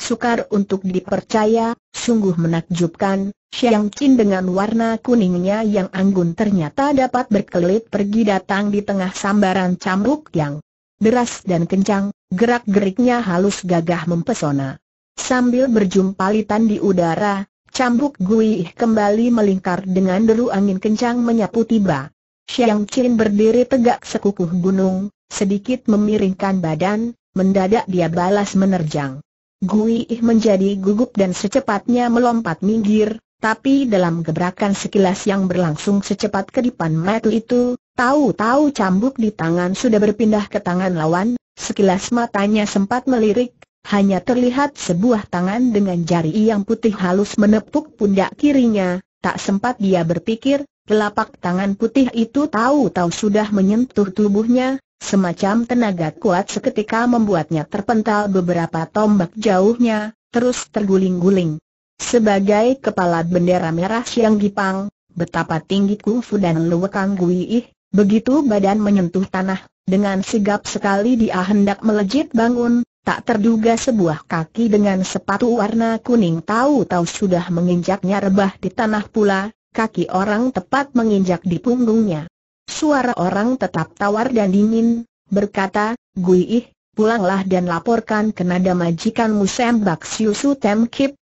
Sukar untuk dipercaya, sungguh menakjubkan, Xiang Qin dengan warna kuningnya yang anggun ternyata dapat berkelit pergi datang di tengah sambaran cambuk yang deras dan kencang, gerak-geriknya halus gagah mempesona. Sambil berjumpalitan di udara, cambuk Gui kembali melingkar dengan deru angin kencang menyapu tiba. Xiang Qin berdiri tegak sekukuh gunung, sedikit memiringkan badan, mendadak dia balas menerjang. Gui menjadi gugup dan secepatnya melompat minggir, tapi dalam gebrakan sekilas yang berlangsung secepat kedipan mata itu, tahu-tahu cambuk di tangan sudah berpindah ke tangan lawan, sekilas matanya sempat melirik, hanya terlihat sebuah tangan dengan jari yang putih halus menepuk pundak kirinya, tak sempat dia berpikir, Telapak tangan putih itu tahu-tahu sudah menyentuh tubuhnya, semacam tenaga kuat seketika membuatnya terpental beberapa tombak jauhnya, terus terguling-guling. Sebagai kepala bendera merah Siang Gipang, betapa tinggi Kufu dan Luwekang Guiih, begitu badan menyentuh tanah, dengan sigap sekali dia hendak melejit bangun, tak terduga sebuah kaki dengan sepatu warna kuning tahu-tahu sudah menginjaknya rebah di tanah pula, kaki orang tepat menginjak di punggungnya. Suara orang tetap tawar dan dingin, berkata, Gui Ih, pulanglah dan laporkan ke nada majikanmu Sam Bak Siu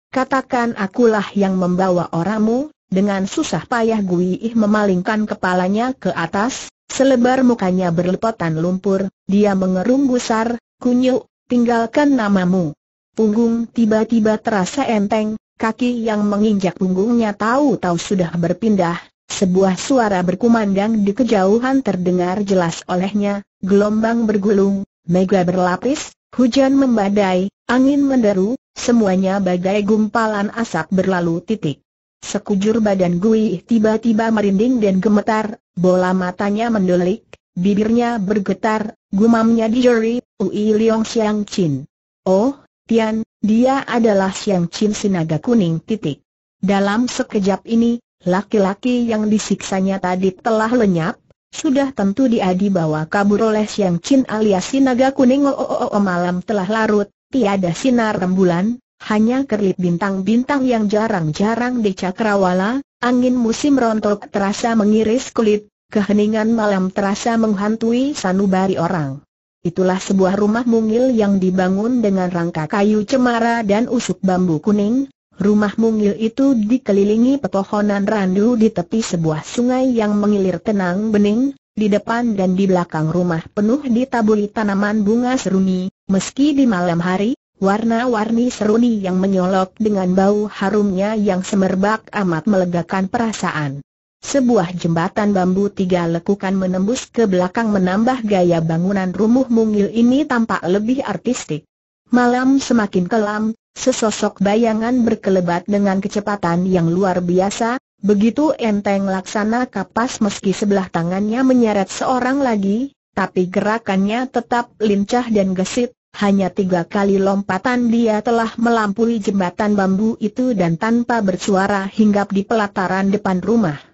katakan akulah yang membawa orangmu." dengan susah payah Gui Ih memalingkan kepalanya ke atas, selebar mukanya berlepotan lumpur, dia mengerung gusar, kunyuk, tinggalkan namamu. Punggung tiba-tiba terasa enteng, kaki yang menginjak punggungnya tahu-tahu sudah berpindah, sebuah suara berkumandang di kejauhan terdengar jelas olehnya, gelombang bergulung, mega berlapis, hujan membadai, angin menderu, semuanya bagai gumpalan asap berlalu titik. Sekujur badan Gui tiba-tiba merinding dan gemetar, bola matanya mendelik, bibirnya bergetar, gumamnya dijeri, Ui Leong Xiang Chin. Oh, Tian, dia adalah Siang Chin Sinaga Kuning titik. Dalam sekejap ini, laki-laki yang disiksanya tadi telah lenyap, sudah tentu dia dibawa kabur oleh Siang Chin alias Sinaga Kuning oh, oh, oh, oh, malam telah larut, tiada sinar rembulan, hanya kerlip bintang-bintang yang jarang-jarang di cakrawala, angin musim rontok terasa mengiris kulit, keheningan malam terasa menghantui sanubari orang. Itulah sebuah rumah mungil yang dibangun dengan rangka kayu cemara dan usuk bambu kuning. Rumah mungil itu dikelilingi pepohonan randu di tepi sebuah sungai yang mengilir tenang bening, di depan dan di belakang rumah penuh ditaburi tanaman bunga seruni, meski di malam hari, warna-warni seruni yang menyolok dengan bau harumnya yang semerbak amat melegakan perasaan. Sebuah jembatan bambu tiga lekukan menembus ke belakang menambah gaya bangunan rumah mungil ini tampak lebih artistik. Malam semakin kelam, sesosok bayangan berkelebat dengan kecepatan yang luar biasa, begitu enteng laksana kapas meski sebelah tangannya menyeret seorang lagi, tapi gerakannya tetap lincah dan gesit, hanya tiga kali lompatan dia telah melampaui jembatan bambu itu dan tanpa bersuara hinggap di pelataran depan rumah.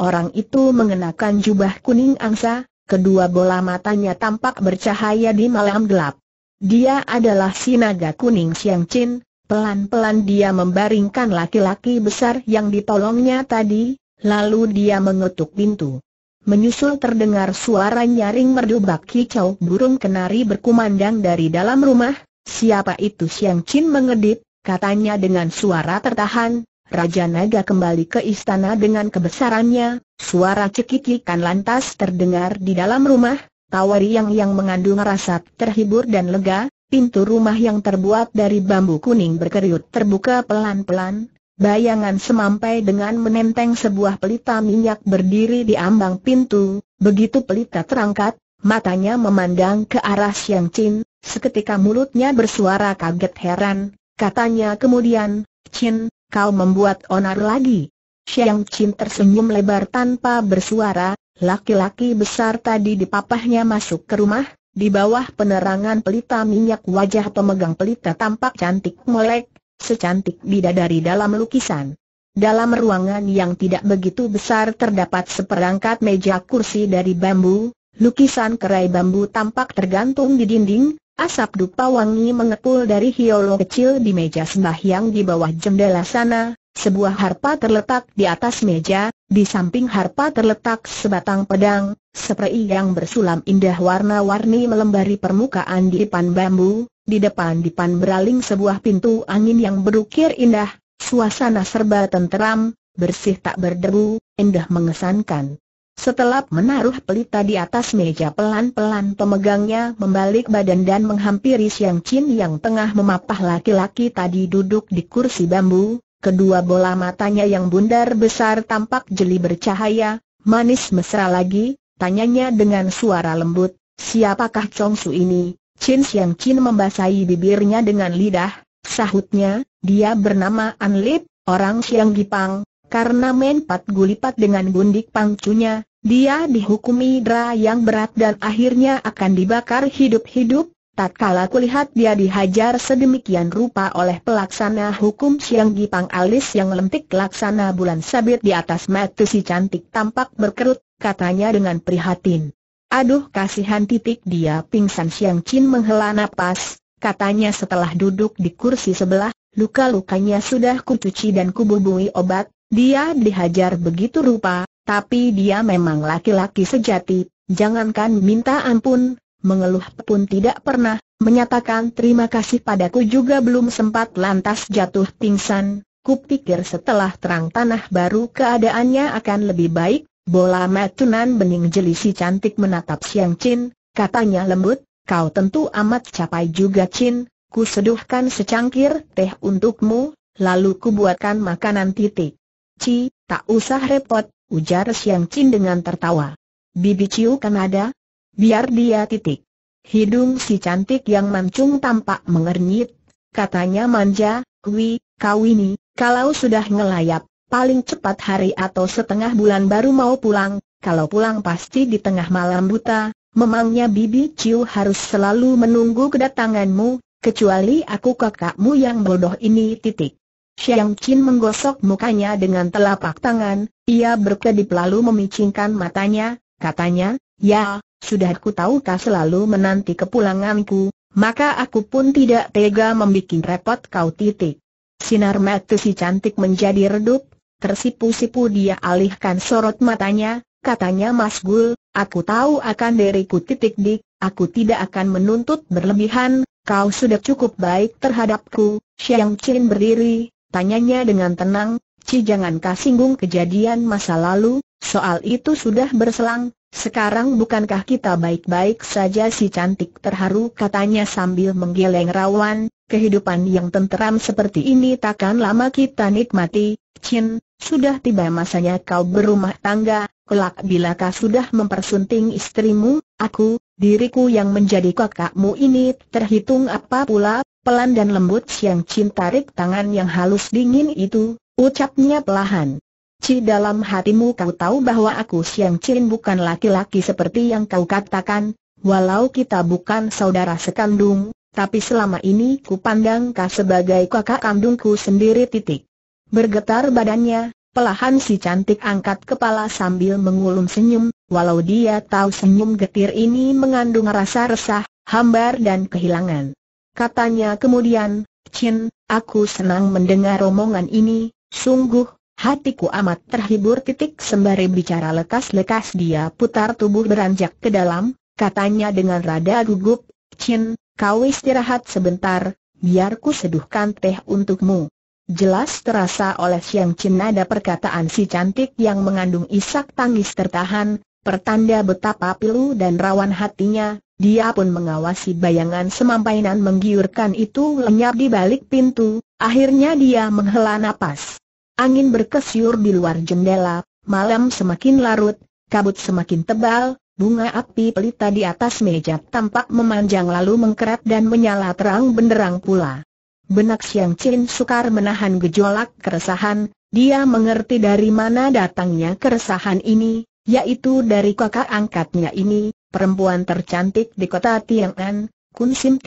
Orang itu mengenakan jubah kuning angsa, kedua bola matanya tampak bercahaya di malam gelap. Dia adalah si naga kuning Siang Chin, pelan-pelan dia membaringkan laki-laki besar yang ditolongnya tadi, lalu dia mengetuk pintu. Menyusul terdengar suara nyaring merdu bak kicau burung kenari berkumandang dari dalam rumah, siapa itu Siang Chin mengedip, katanya dengan suara tertahan, Raja Naga kembali ke istana dengan kebesarannya, suara cekikikan lantas terdengar di dalam rumah, Tawari yang yang mengandung rasa terhibur dan lega, pintu rumah yang terbuat dari bambu kuning berkerut terbuka pelan-pelan, bayangan semampai dengan menenteng sebuah pelita minyak berdiri di ambang pintu, begitu pelita terangkat, matanya memandang ke arah Siang Chin, seketika mulutnya bersuara kaget heran, katanya kemudian, Chin, kau membuat onar lagi. Xiang Qin tersenyum lebar tanpa bersuara, laki-laki besar tadi dipapahnya masuk ke rumah, di bawah penerangan pelita minyak wajah pemegang pelita tampak cantik molek, secantik bidadari dalam lukisan. Dalam ruangan yang tidak begitu besar terdapat seperangkat meja kursi dari bambu, lukisan kerai bambu tampak tergantung di dinding, Asap dupa wangi mengepul dari hiolo kecil di meja sembahyang di bawah jendela sana, sebuah harpa terletak di atas meja, di samping harpa terletak sebatang pedang, seprei yang bersulam indah warna-warni melembari permukaan di depan bambu, di depan dipan beraling sebuah pintu angin yang berukir indah, suasana serba tenteram, bersih tak berdebu, indah mengesankan. Setelah menaruh pelita di atas meja pelan-pelan pemegangnya membalik badan dan menghampiri Siang Chin yang tengah memapah laki-laki tadi duduk di kursi bambu, kedua bola matanya yang bundar besar tampak jeli bercahaya, manis mesra lagi, tanyanya dengan suara lembut, siapakah Chong Su ini? Chin Siang Chin membasahi bibirnya dengan lidah, sahutnya, dia bernama An Lip, orang Siang Gipang, karena menpat gulipat dengan gundik pangcunya, dia dihukumi dera yang berat dan akhirnya akan dibakar hidup-hidup. Tatkala kulihat dia dihajar sedemikian rupa oleh pelaksana hukum Siang Gipang alis yang lentik laksana bulan sabit di atas mata si cantik tampak berkerut, katanya dengan prihatin. Aduh kasihan titik dia pingsan Siang Chin menghela nafas, katanya setelah duduk di kursi sebelah, luka-lukanya sudah kucuci dan kububui obat, dia dihajar begitu rupa, tapi dia memang laki-laki sejati, jangankan minta ampun, mengeluh pun tidak pernah, menyatakan terima kasih padaku juga belum sempat lantas jatuh pingsan. Kupikir setelah terang tanah baru keadaannya akan lebih baik, bola matunan bening si cantik menatap Siang Chin, katanya lembut, kau tentu amat capai juga Chin, ku seduhkan secangkir teh untukmu, lalu kubuatkan makanan titik. Ci, tak usah repot, ujar Siang Cin dengan tertawa. Bibi Ciu kan ada, Biar dia titik. Hidung si cantik yang mancung tampak mengernyit, katanya manja, kui, kau ini, kalau sudah ngelayap, paling cepat hari atau setengah bulan baru mau pulang, kalau pulang pasti di tengah malam buta, memangnya Bibi Ciu harus selalu menunggu kedatanganmu, kecuali aku kakakmu yang bodoh ini titik. Xiang Qin menggosok mukanya dengan telapak tangan, ia berkedip lalu memicingkan matanya, katanya, Ya, sudah ku tahu kau selalu menanti kepulanganku, maka aku pun tidak tega membuat repot kau titik. Sinar mata si cantik menjadi redup, tersipu-sipu dia alihkan sorot matanya, katanya Mas Gul, aku tahu akan diriku titik dik, aku tidak akan menuntut berlebihan, kau sudah cukup baik terhadapku, Xiang Qin berdiri, Tanyanya dengan tenang, Ci jangankah singgung kejadian masa lalu, soal itu sudah berselang, sekarang bukankah kita baik-baik saja si cantik terharu katanya sambil menggeleng rawan, kehidupan yang tenteram seperti ini takkan lama kita nikmati, Cin, sudah tiba masanya kau berumah tangga, kelak bilakah sudah mempersunting istrimu, aku, diriku yang menjadi kakakmu ini terhitung apa pula, Pelan dan lembut Siang Chin tarik tangan yang halus dingin itu, ucapnya pelahan. Ci dalam hatimu kau tahu bahwa aku Siang Chin bukan laki-laki seperti yang kau katakan, walau kita bukan saudara sekandung, tapi selama ini ku pandang kau sebagai kakak kandungku sendiri titik. Bergetar badannya, pelahan si cantik angkat kepala sambil mengulum senyum, walau dia tahu senyum getir ini mengandung rasa resah, hambar dan kehilangan katanya kemudian, Chin, aku senang mendengar omongan ini, sungguh, hatiku amat terhibur titik sembari bicara lekas-lekas dia putar tubuh beranjak ke dalam, katanya dengan rada gugup, Chin, kau istirahat sebentar, biar ku seduhkan teh untukmu. Jelas terasa oleh Siang Chin ada perkataan si cantik yang mengandung isak tangis tertahan, pertanda betapa pilu dan rawan hatinya, dia pun mengawasi bayangan semampainan menggiurkan itu lenyap di balik pintu, akhirnya dia menghela napas. Angin berkesyur di luar jendela, malam semakin larut, kabut semakin tebal, bunga api pelita di atas meja tampak memanjang lalu mengkerat dan menyala terang benderang pula. Benak Siang Chin sukar menahan gejolak keresahan, dia mengerti dari mana datangnya keresahan ini, yaitu dari kakak angkatnya ini, perempuan tercantik di kota Tiang'an, Kun Sim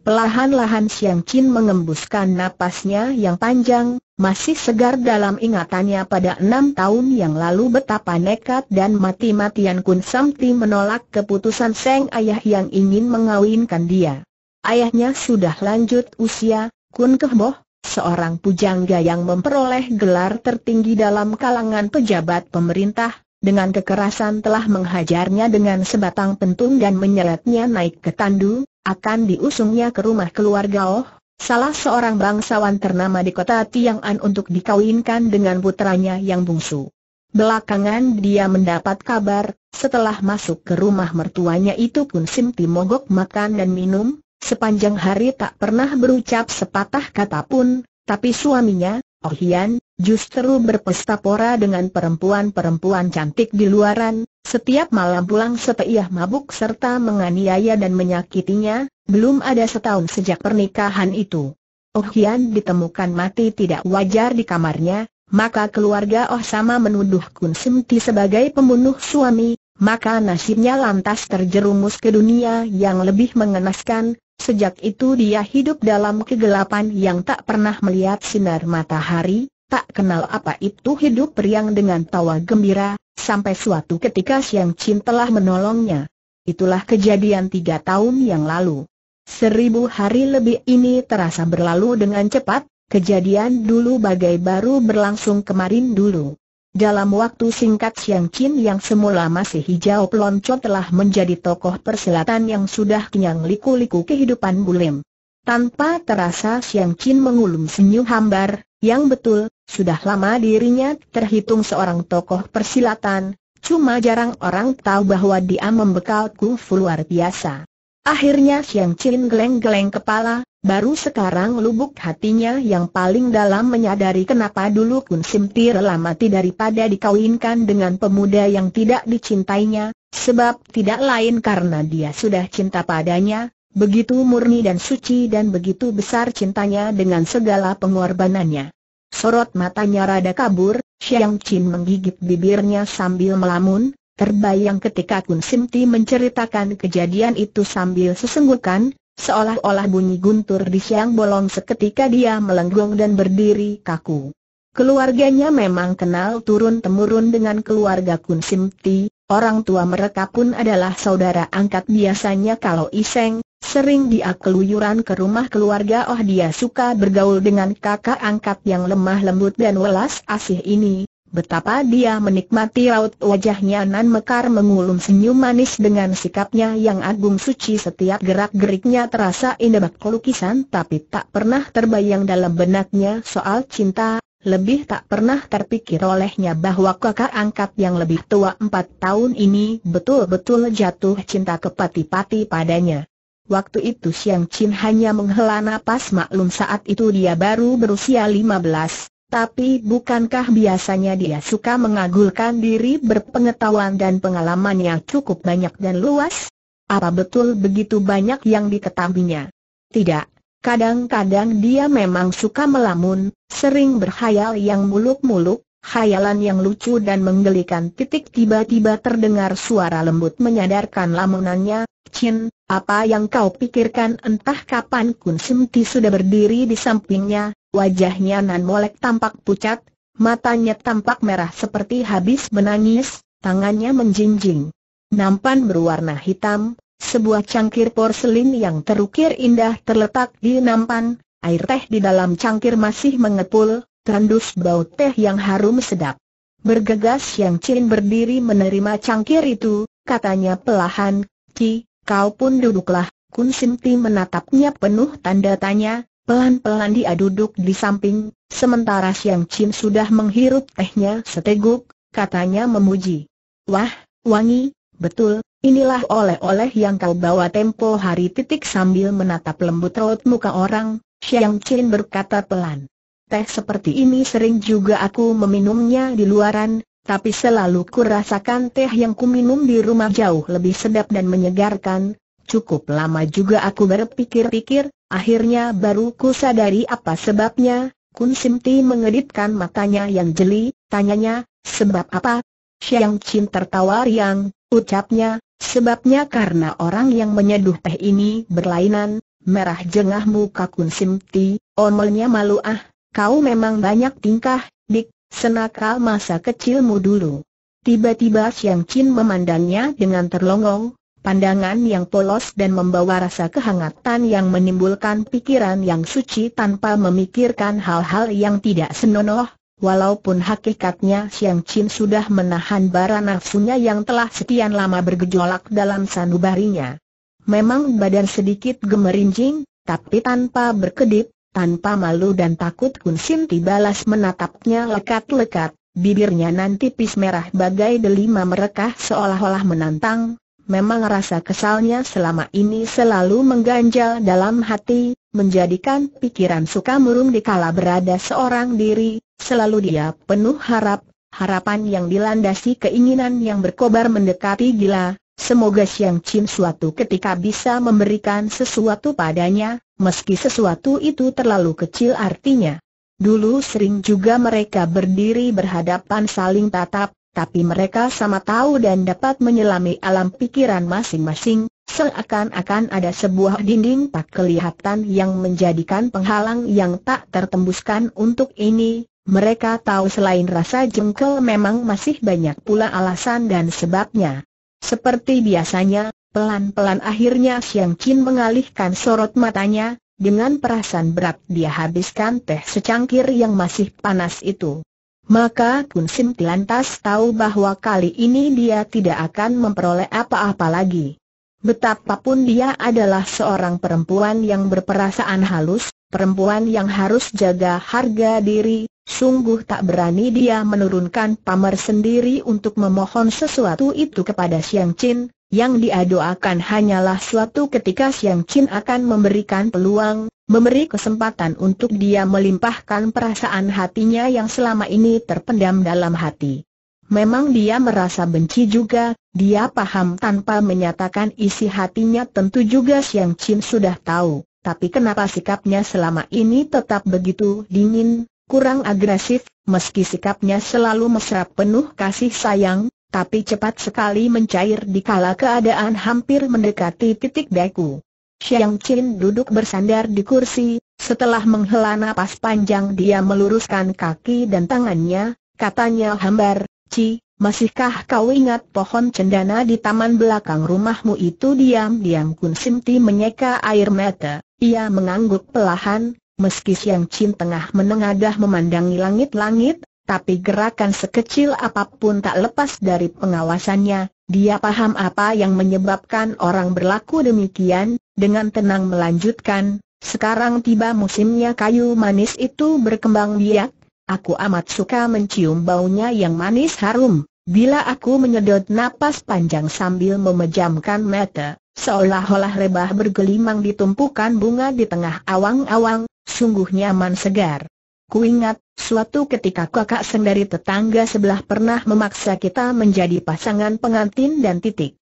Pelahan-lahan Siang Chin mengembuskan napasnya yang panjang, masih segar dalam ingatannya pada enam tahun yang lalu betapa nekat dan mati-matian Kun Simti menolak keputusan Seng Ayah yang ingin mengawinkan dia. Ayahnya sudah lanjut usia, Kun Kehboh, seorang pujangga yang memperoleh gelar tertinggi dalam kalangan pejabat pemerintah, dengan kekerasan telah menghajarnya dengan sebatang pentung dan menyeretnya naik ke tandu, akan diusungnya ke rumah keluarga Oh, salah seorang bangsawan ternama di kota Tiang'an untuk dikawinkan dengan putranya yang bungsu. Belakangan dia mendapat kabar, setelah masuk ke rumah mertuanya itu pun Simti mogok makan dan minum, sepanjang hari tak pernah berucap sepatah kata pun, tapi suaminya, Oh Hian, justru berpesta pora dengan perempuan-perempuan cantik di luaran, setiap malam pulang setiap mabuk serta menganiaya dan menyakitinya, belum ada setahun sejak pernikahan itu. Oh Hian ditemukan mati tidak wajar di kamarnya, maka keluarga Oh Sama menuduh Kun Simti sebagai pembunuh suami, maka nasibnya lantas terjerumus ke dunia yang lebih mengenaskan, Sejak itu dia hidup dalam kegelapan yang tak pernah melihat sinar matahari, tak kenal apa itu hidup riang dengan tawa gembira, sampai suatu ketika Siang Chin telah menolongnya. Itulah kejadian tiga tahun yang lalu. Seribu hari lebih ini terasa berlalu dengan cepat, kejadian dulu bagai baru berlangsung kemarin dulu. Dalam waktu singkat Siang Chin yang semula masih hijau pelonco telah menjadi tokoh persilatan yang sudah kenyang liku-liku kehidupan bulim. Tanpa terasa Siang Chin mengulum senyum hambar, yang betul, sudah lama dirinya terhitung seorang tokoh persilatan, cuma jarang orang tahu bahwa dia membekal kungfu luar biasa. Akhirnya Siang Chin geleng-geleng kepala, Baru sekarang lubuk hatinya yang paling dalam menyadari kenapa dulu Kun Simtir mati daripada dikawinkan dengan pemuda yang tidak dicintainya, sebab tidak lain karena dia sudah cinta padanya, begitu murni dan suci dan begitu besar cintanya dengan segala pengorbanannya. Sorot matanya rada kabur, Xiang Qin menggigit bibirnya sambil melamun, terbayang ketika Kun Simti menceritakan kejadian itu sambil sesenggukan, Seolah-olah bunyi guntur di siang bolong seketika dia melenggung dan berdiri kaku. Keluarganya memang kenal turun-temurun dengan keluarga Kun Simti, orang tua mereka pun adalah saudara angkat biasanya kalau iseng, sering dia keluyuran ke rumah keluarga oh dia suka bergaul dengan kakak angkat yang lemah lembut dan welas asih ini, Betapa dia menikmati raut wajahnya Nan Mekar mengulum senyum manis dengan sikapnya yang agung suci setiap gerak-geriknya terasa indah bak lukisan tapi tak pernah terbayang dalam benaknya soal cinta, lebih tak pernah terpikir olehnya bahwa kakak angkat yang lebih tua empat tahun ini betul-betul jatuh cinta kepati-pati padanya. Waktu itu Siang Chin hanya menghela napas maklum saat itu dia baru berusia 15 tapi bukankah biasanya dia suka mengagulkan diri berpengetahuan dan pengalaman yang cukup banyak dan luas? Apa betul begitu banyak yang diketahuinya? Tidak, kadang-kadang dia memang suka melamun, sering berhayal yang muluk-muluk, Khayalan yang lucu dan menggelikan titik tiba-tiba terdengar suara lembut menyadarkan lamunannya, Chin, apa yang kau pikirkan entah kapan Kun Ti sudah berdiri di sampingnya, Wajahnya Nan Molek tampak pucat, matanya tampak merah seperti habis menangis, tangannya menjinjing. Nampan berwarna hitam, sebuah cangkir porselin yang terukir indah terletak di nampan, air teh di dalam cangkir masih mengepul, terendus bau teh yang harum sedap. Bergegas yang Chin berdiri menerima cangkir itu, katanya pelahan, Ki, kau pun duduklah, Kun Simti menatapnya penuh tanda tanya, Pelan-pelan dia duduk di samping, sementara Siang Chin sudah menghirup tehnya seteguk, katanya memuji. Wah, wangi, betul, inilah oleh-oleh yang kau bawa tempo hari titik sambil menatap lembut raut muka orang, Siang Chin berkata pelan. Teh seperti ini sering juga aku meminumnya di luaran, tapi selalu kurasakan teh yang kuminum di rumah jauh lebih sedap dan menyegarkan. Cukup lama juga aku berpikir-pikir, Akhirnya baru ku sadari apa sebabnya, Kun Simti mengedipkan matanya yang jeli, tanyanya, sebab apa? Siang Chin tertawa riang, ucapnya, sebabnya karena orang yang menyeduh teh ini berlainan, merah jengah muka Kun Simti, omelnya malu ah, kau memang banyak tingkah, dik, senakal masa kecilmu dulu. Tiba-tiba Siang Chin memandangnya dengan terlongong, Pandangan yang polos dan membawa rasa kehangatan yang menimbulkan pikiran yang suci tanpa memikirkan hal-hal yang tidak senonoh, walaupun hakikatnya Siang Chin sudah menahan bara nafsunya yang telah sekian lama bergejolak dalam sanubarinya. Memang badan sedikit gemerincing, tapi tanpa berkedip, tanpa malu dan takut Kun Sim tibalas menatapnya lekat-lekat, bibirnya nanti pis merah bagai delima merekah seolah-olah menantang, memang rasa kesalnya selama ini selalu mengganjal dalam hati, menjadikan pikiran suka di dikala berada seorang diri, selalu dia penuh harap, harapan yang dilandasi keinginan yang berkobar mendekati gila, semoga Siang cim suatu ketika bisa memberikan sesuatu padanya, meski sesuatu itu terlalu kecil artinya. Dulu sering juga mereka berdiri berhadapan saling tatap, tapi mereka sama tahu dan dapat menyelami alam pikiran masing-masing, seakan-akan ada sebuah dinding tak kelihatan yang menjadikan penghalang yang tak tertembuskan untuk ini. Mereka tahu selain rasa jengkel memang masih banyak pula alasan dan sebabnya. Seperti biasanya, pelan-pelan akhirnya Siang Qin mengalihkan sorot matanya, dengan perasaan berat dia habiskan teh secangkir yang masih panas itu. Maka Kun Sim lantas tahu bahwa kali ini dia tidak akan memperoleh apa-apa lagi. Betapapun dia adalah seorang perempuan yang berperasaan halus, perempuan yang harus jaga harga diri, sungguh tak berani dia menurunkan pamer sendiri untuk memohon sesuatu itu kepada Siang Chin, yang dia doakan hanyalah suatu ketika Siang Chin akan memberikan peluang, memberi kesempatan untuk dia melimpahkan perasaan hatinya yang selama ini terpendam dalam hati. Memang dia merasa benci juga, dia paham tanpa menyatakan isi hatinya tentu juga Siang Chin sudah tahu, tapi kenapa sikapnya selama ini tetap begitu dingin, kurang agresif, meski sikapnya selalu mesra penuh kasih sayang, tapi cepat sekali mencair di kala keadaan hampir mendekati titik beku. Xiang Qin duduk bersandar di kursi, setelah menghela napas panjang dia meluruskan kaki dan tangannya, katanya hambar, Ci, masihkah kau ingat pohon cendana di taman belakang rumahmu itu diam-diam Kun Simti menyeka air mata, ia mengangguk pelahan, meski Xiang Qin tengah menengadah memandangi langit-langit, tapi gerakan sekecil apapun tak lepas dari pengawasannya, dia paham apa yang menyebabkan orang berlaku demikian, dengan tenang melanjutkan, sekarang tiba musimnya kayu manis itu berkembang biak, aku amat suka mencium baunya yang manis harum, bila aku menyedot napas panjang sambil memejamkan mata, seolah-olah rebah bergelimang ditumpukan bunga di tengah awang-awang, sungguh nyaman segar. Kuingat, Suatu ketika kakak sendiri tetangga sebelah pernah memaksa kita menjadi pasangan pengantin dan titik.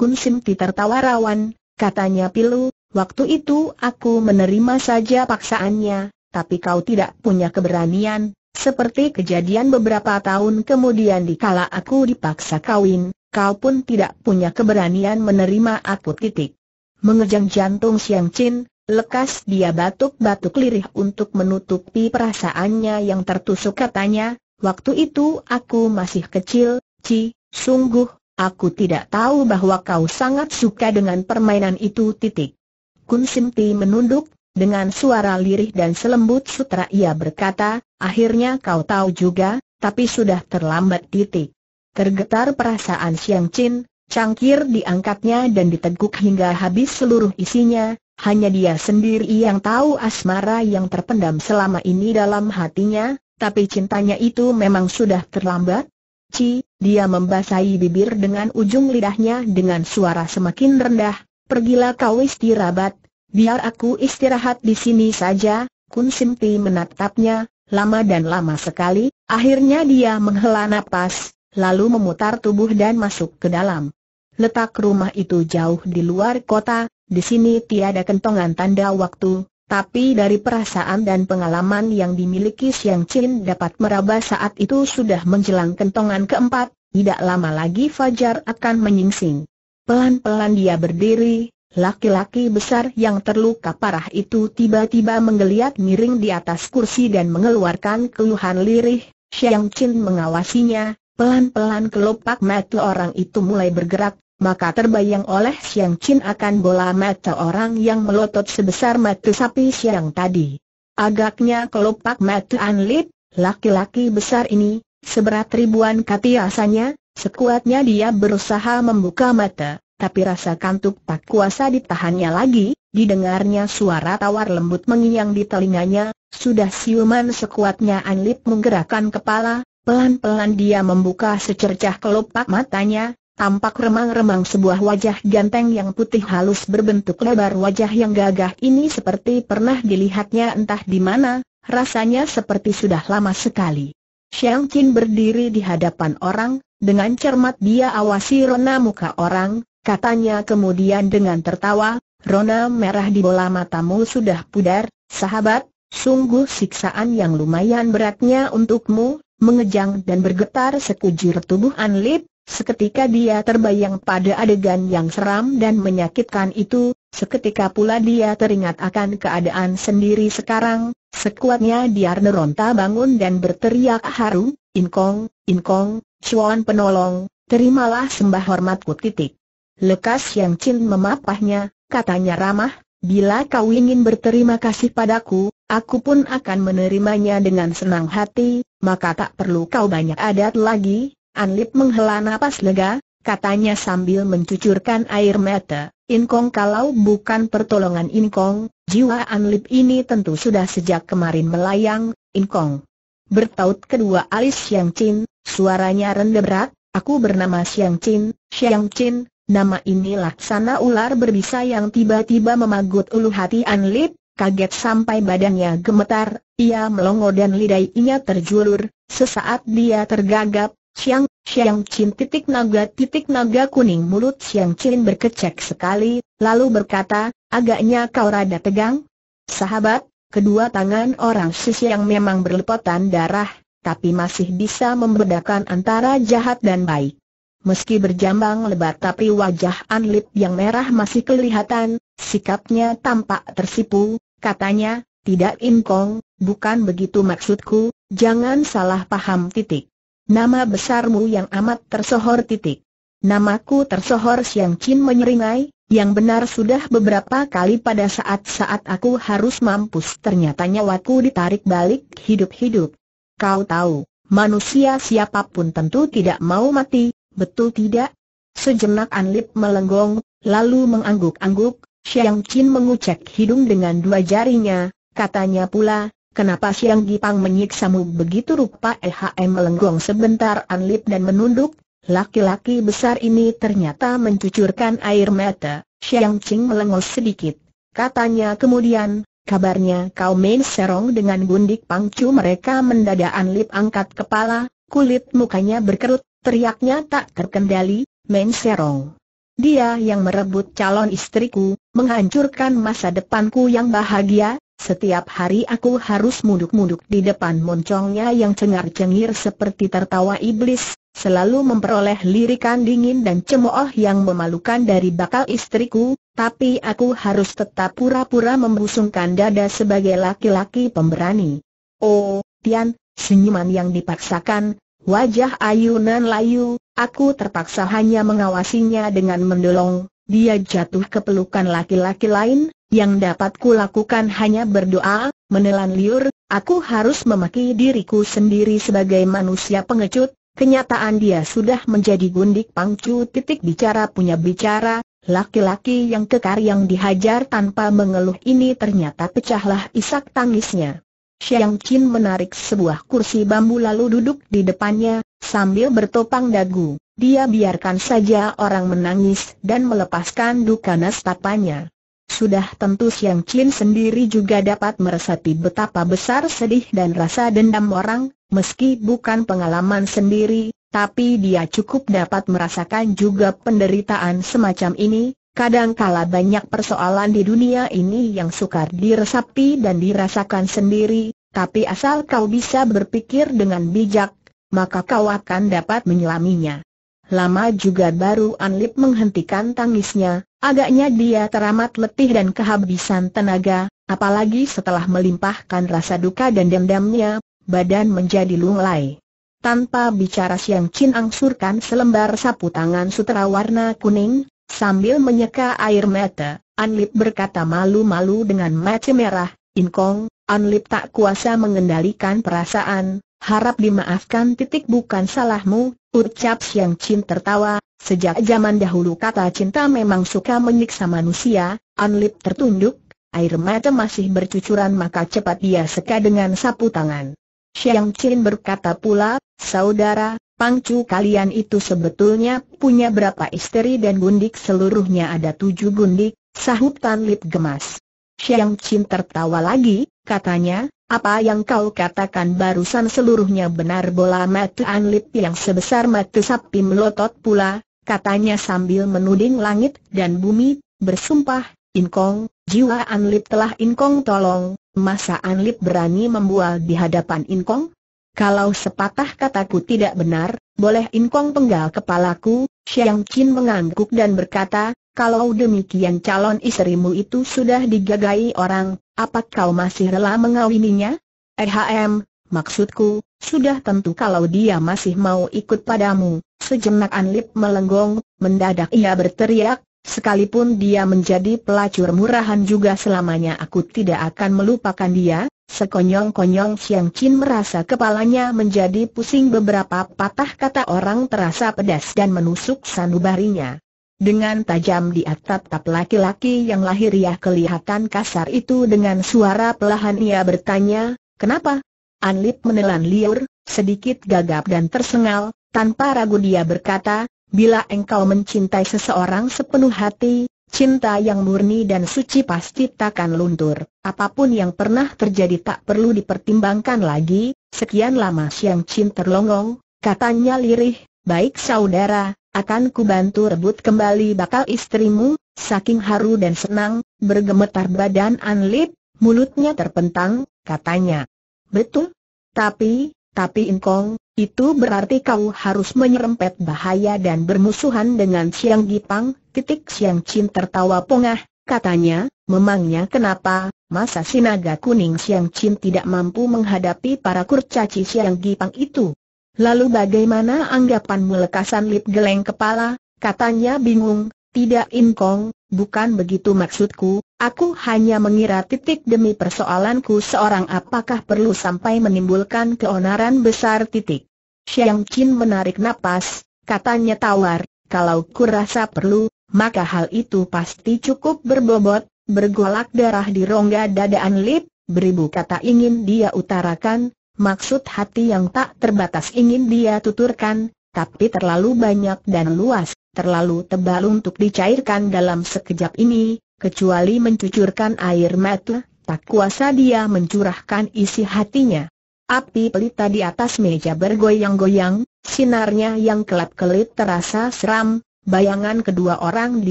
Kun Sim tertawa rawan, katanya pilu, waktu itu aku menerima saja paksaannya, tapi kau tidak punya keberanian, seperti kejadian beberapa tahun kemudian dikala aku dipaksa kawin, kau pun tidak punya keberanian menerima aku titik. Mengejang jantung Siang Chin, Lekas dia batuk-batuk lirih untuk menutupi perasaannya yang tertusuk katanya, waktu itu aku masih kecil, Ci, sungguh, aku tidak tahu bahwa kau sangat suka dengan permainan itu titik. Kun Simti menunduk, dengan suara lirih dan selembut sutra ia berkata, akhirnya kau tahu juga, tapi sudah terlambat titik. Tergetar perasaan Siang Chin, cangkir diangkatnya dan diteguk hingga habis seluruh isinya, hanya dia sendiri yang tahu asmara yang terpendam selama ini dalam hatinya, tapi cintanya itu memang sudah terlambat. Ci, dia membasahi bibir dengan ujung lidahnya dengan suara semakin rendah, pergilah kau istirahat, biar aku istirahat di sini saja, Kun Simti menatapnya, lama dan lama sekali, akhirnya dia menghela nafas, lalu memutar tubuh dan masuk ke dalam. Letak rumah itu jauh di luar kota, di sini tiada kentongan tanda waktu, tapi dari perasaan dan pengalaman yang dimiliki Siang Chin dapat meraba saat itu sudah menjelang kentongan keempat, tidak lama lagi Fajar akan menyingsing. Pelan-pelan dia berdiri, laki-laki besar yang terluka parah itu tiba-tiba menggeliat miring di atas kursi dan mengeluarkan keluhan lirih. Siang Chin mengawasinya, pelan-pelan kelopak mata orang itu mulai bergerak, maka terbayang oleh Siang Chin akan bola mata orang yang melotot sebesar mata sapi siang tadi. Agaknya kelopak mata Anlip, laki-laki besar ini, seberat ribuan kati rasanya, sekuatnya dia berusaha membuka mata, tapi rasa kantuk tak kuasa ditahannya lagi, didengarnya suara tawar lembut mengiyang di telinganya, sudah siuman sekuatnya Anlip menggerakkan kepala, pelan-pelan dia membuka secercah kelopak matanya, Tampak remang-remang sebuah wajah ganteng yang putih halus berbentuk lebar wajah yang gagah ini seperti pernah dilihatnya entah di mana, rasanya seperti sudah lama sekali. Xiang Qin berdiri di hadapan orang, dengan cermat dia awasi rona muka orang, katanya kemudian dengan tertawa, rona merah di bola matamu sudah pudar, sahabat, sungguh siksaan yang lumayan beratnya untukmu, mengejang dan bergetar sekujur tubuh Anlip, Seketika dia terbayang pada adegan yang seram dan menyakitkan itu, seketika pula dia teringat akan keadaan sendiri sekarang, sekuatnya dia neronta bangun dan berteriak haru, Inkong, Inkong, Chuan penolong, terimalah sembah hormatku titik. Lekas yang Chin memapahnya, katanya ramah, bila kau ingin berterima kasih padaku, aku pun akan menerimanya dengan senang hati, maka tak perlu kau banyak adat lagi, Anlip menghela napas lega, katanya sambil mencucurkan air mata, Inkong kalau bukan pertolongan Inkong, jiwa Anlip ini tentu sudah sejak kemarin melayang, Inkong. Bertaut kedua alis Xiang Chin, suaranya rendah berat, aku bernama Xiang Chin, Xiang Chin, nama ini laksana ular berbisa yang tiba-tiba memagut ulu hati Anlip, kaget sampai badannya gemetar, ia melongo dan lidahnya terjulur, sesaat dia tergagap, Siang, Siang Chin titik naga titik naga kuning mulut Siang Chin berkecek sekali, lalu berkata, agaknya kau rada tegang? Sahabat, kedua tangan orang sisi yang memang berlepotan darah, tapi masih bisa membedakan antara jahat dan baik. Meski berjambang lebat tapi wajah Anlip yang merah masih kelihatan, sikapnya tampak tersipu, katanya, tidak inkong, bukan begitu maksudku, jangan salah paham titik. Nama besarmu yang amat tersohor titik. Namaku tersohor Siang Chin menyeringai, yang benar sudah beberapa kali pada saat-saat aku harus mampus ternyata nyawaku ditarik balik hidup-hidup. Kau tahu, manusia siapapun tentu tidak mau mati, betul tidak? Sejenak Anlip melenggong, lalu mengangguk-angguk, Siang Qin mengucek hidung dengan dua jarinya, katanya pula, Kenapa Siang Gipang menyiksamu begitu rupa EHM melenggong sebentar Anlip dan menunduk? Laki-laki besar ini ternyata mencucurkan air mata, Siang Ching melengos sedikit. Katanya kemudian, kabarnya kau main serong dengan gundik pangcu mereka mendadak Anlip angkat kepala, kulit mukanya berkerut, teriaknya tak terkendali, main serong. Dia yang merebut calon istriku, menghancurkan masa depanku yang bahagia, setiap hari aku harus munduk-munduk di depan moncongnya yang cengar-cengir seperti tertawa iblis, selalu memperoleh lirikan dingin dan cemooh yang memalukan dari bakal istriku, tapi aku harus tetap pura-pura membusungkan dada sebagai laki-laki pemberani. Oh, Tian, senyuman yang dipaksakan, wajah ayunan layu, aku terpaksa hanya mengawasinya dengan mendolong, dia jatuh ke pelukan laki-laki lain, yang dapat kulakukan hanya berdoa, menelan liur, aku harus memaki diriku sendiri sebagai manusia pengecut, kenyataan dia sudah menjadi gundik pangcu titik bicara punya bicara, laki-laki yang kekar yang dihajar tanpa mengeluh ini ternyata pecahlah isak tangisnya. Xiang Qin menarik sebuah kursi bambu lalu duduk di depannya, sambil bertopang dagu, dia biarkan saja orang menangis dan melepaskan duka nastapanya. Sudah tentu Siang Chin sendiri juga dapat meresapi betapa besar sedih dan rasa dendam orang, meski bukan pengalaman sendiri, tapi dia cukup dapat merasakan juga penderitaan semacam ini, kadangkala banyak persoalan di dunia ini yang sukar diresapi dan dirasakan sendiri, tapi asal kau bisa berpikir dengan bijak, maka kau akan dapat menyelaminya. Lama juga baru Anlip menghentikan tangisnya, agaknya dia teramat letih dan kehabisan tenaga, apalagi setelah melimpahkan rasa duka dan dendamnya, badan menjadi lunglai. Tanpa bicara Siang Chin angsurkan selembar sapu tangan sutera warna kuning, sambil menyeka air mata, Anlip berkata malu-malu dengan mata merah, In Inkong, Anlip tak kuasa mengendalikan perasaan, harap dimaafkan titik bukan salahmu, Ucap Siang Chin tertawa, sejak zaman dahulu kata cinta memang suka menyiksa manusia, Anlip tertunduk, air mata masih bercucuran maka cepat dia seka dengan sapu tangan. Siang Chin berkata pula, saudara, pangcu kalian itu sebetulnya punya berapa istri dan gundik seluruhnya ada tujuh gundik, sahut An Lip gemas. Siang Chin tertawa lagi, katanya, apa yang kau katakan barusan seluruhnya benar bola mata Anlip yang sebesar mata sapi melotot pula, katanya sambil menuding langit dan bumi, bersumpah, Inkong, jiwa Anlip telah Inkong tolong, masa Anlip berani membual di hadapan Inkong? Kalau sepatah kataku tidak benar, boleh Inkong penggal kepalaku, Xiang Qin mengangguk dan berkata, kalau demikian calon istrimu itu sudah digagai orang, apa kau masih rela mengawininya? Ehm, maksudku, sudah tentu kalau dia masih mau ikut padamu. Sejenak Anlip melenggong, mendadak ia berteriak, sekalipun dia menjadi pelacur murahan juga selamanya aku tidak akan melupakan dia. Sekonyong-konyong Siang Chin merasa kepalanya menjadi pusing beberapa patah kata orang terasa pedas dan menusuk sanubarinya. Dengan tajam di atap atap laki-laki yang lahiriah kelihatan kasar itu dengan suara pelahan ia bertanya, kenapa? Anlip menelan liur, sedikit gagap dan tersengal, tanpa ragu dia berkata, bila engkau mencintai seseorang sepenuh hati, Cinta yang murni dan suci pasti takkan luntur. Apapun yang pernah terjadi tak perlu dipertimbangkan lagi. Sekian lama Siang cinta terlongong, katanya lirih, baik saudara, akan kubantu rebut kembali bakal istrimu, saking haru dan senang, bergemetar badan Anlip, mulutnya terpentang, katanya. Betul? Tapi, tapi Inkong, itu berarti kau harus menyerempet bahaya dan bermusuhan dengan Siang Gipang, titik Siang Chin tertawa pongah, katanya, memangnya kenapa, masa sinaga kuning Siang Chin tidak mampu menghadapi para kurcaci Siang Gipang itu? Lalu bagaimana anggapan lekasan lip geleng kepala, katanya bingung, tidak inkong, bukan begitu maksudku, aku hanya mengira titik demi persoalanku seorang apakah perlu sampai menimbulkan keonaran besar titik. Xiang Qin menarik napas, katanya tawar, kalau kurasa perlu, maka hal itu pasti cukup berbobot, bergolak darah di rongga dadaan lip, beribu kata ingin dia utarakan, Maksud hati yang tak terbatas ingin dia tuturkan, tapi terlalu banyak dan luas, terlalu tebal untuk dicairkan dalam sekejap ini, kecuali mencucurkan air mata, tak kuasa dia mencurahkan isi hatinya. Api pelita di atas meja bergoyang-goyang, sinarnya yang kelap-kelip terasa seram, bayangan kedua orang di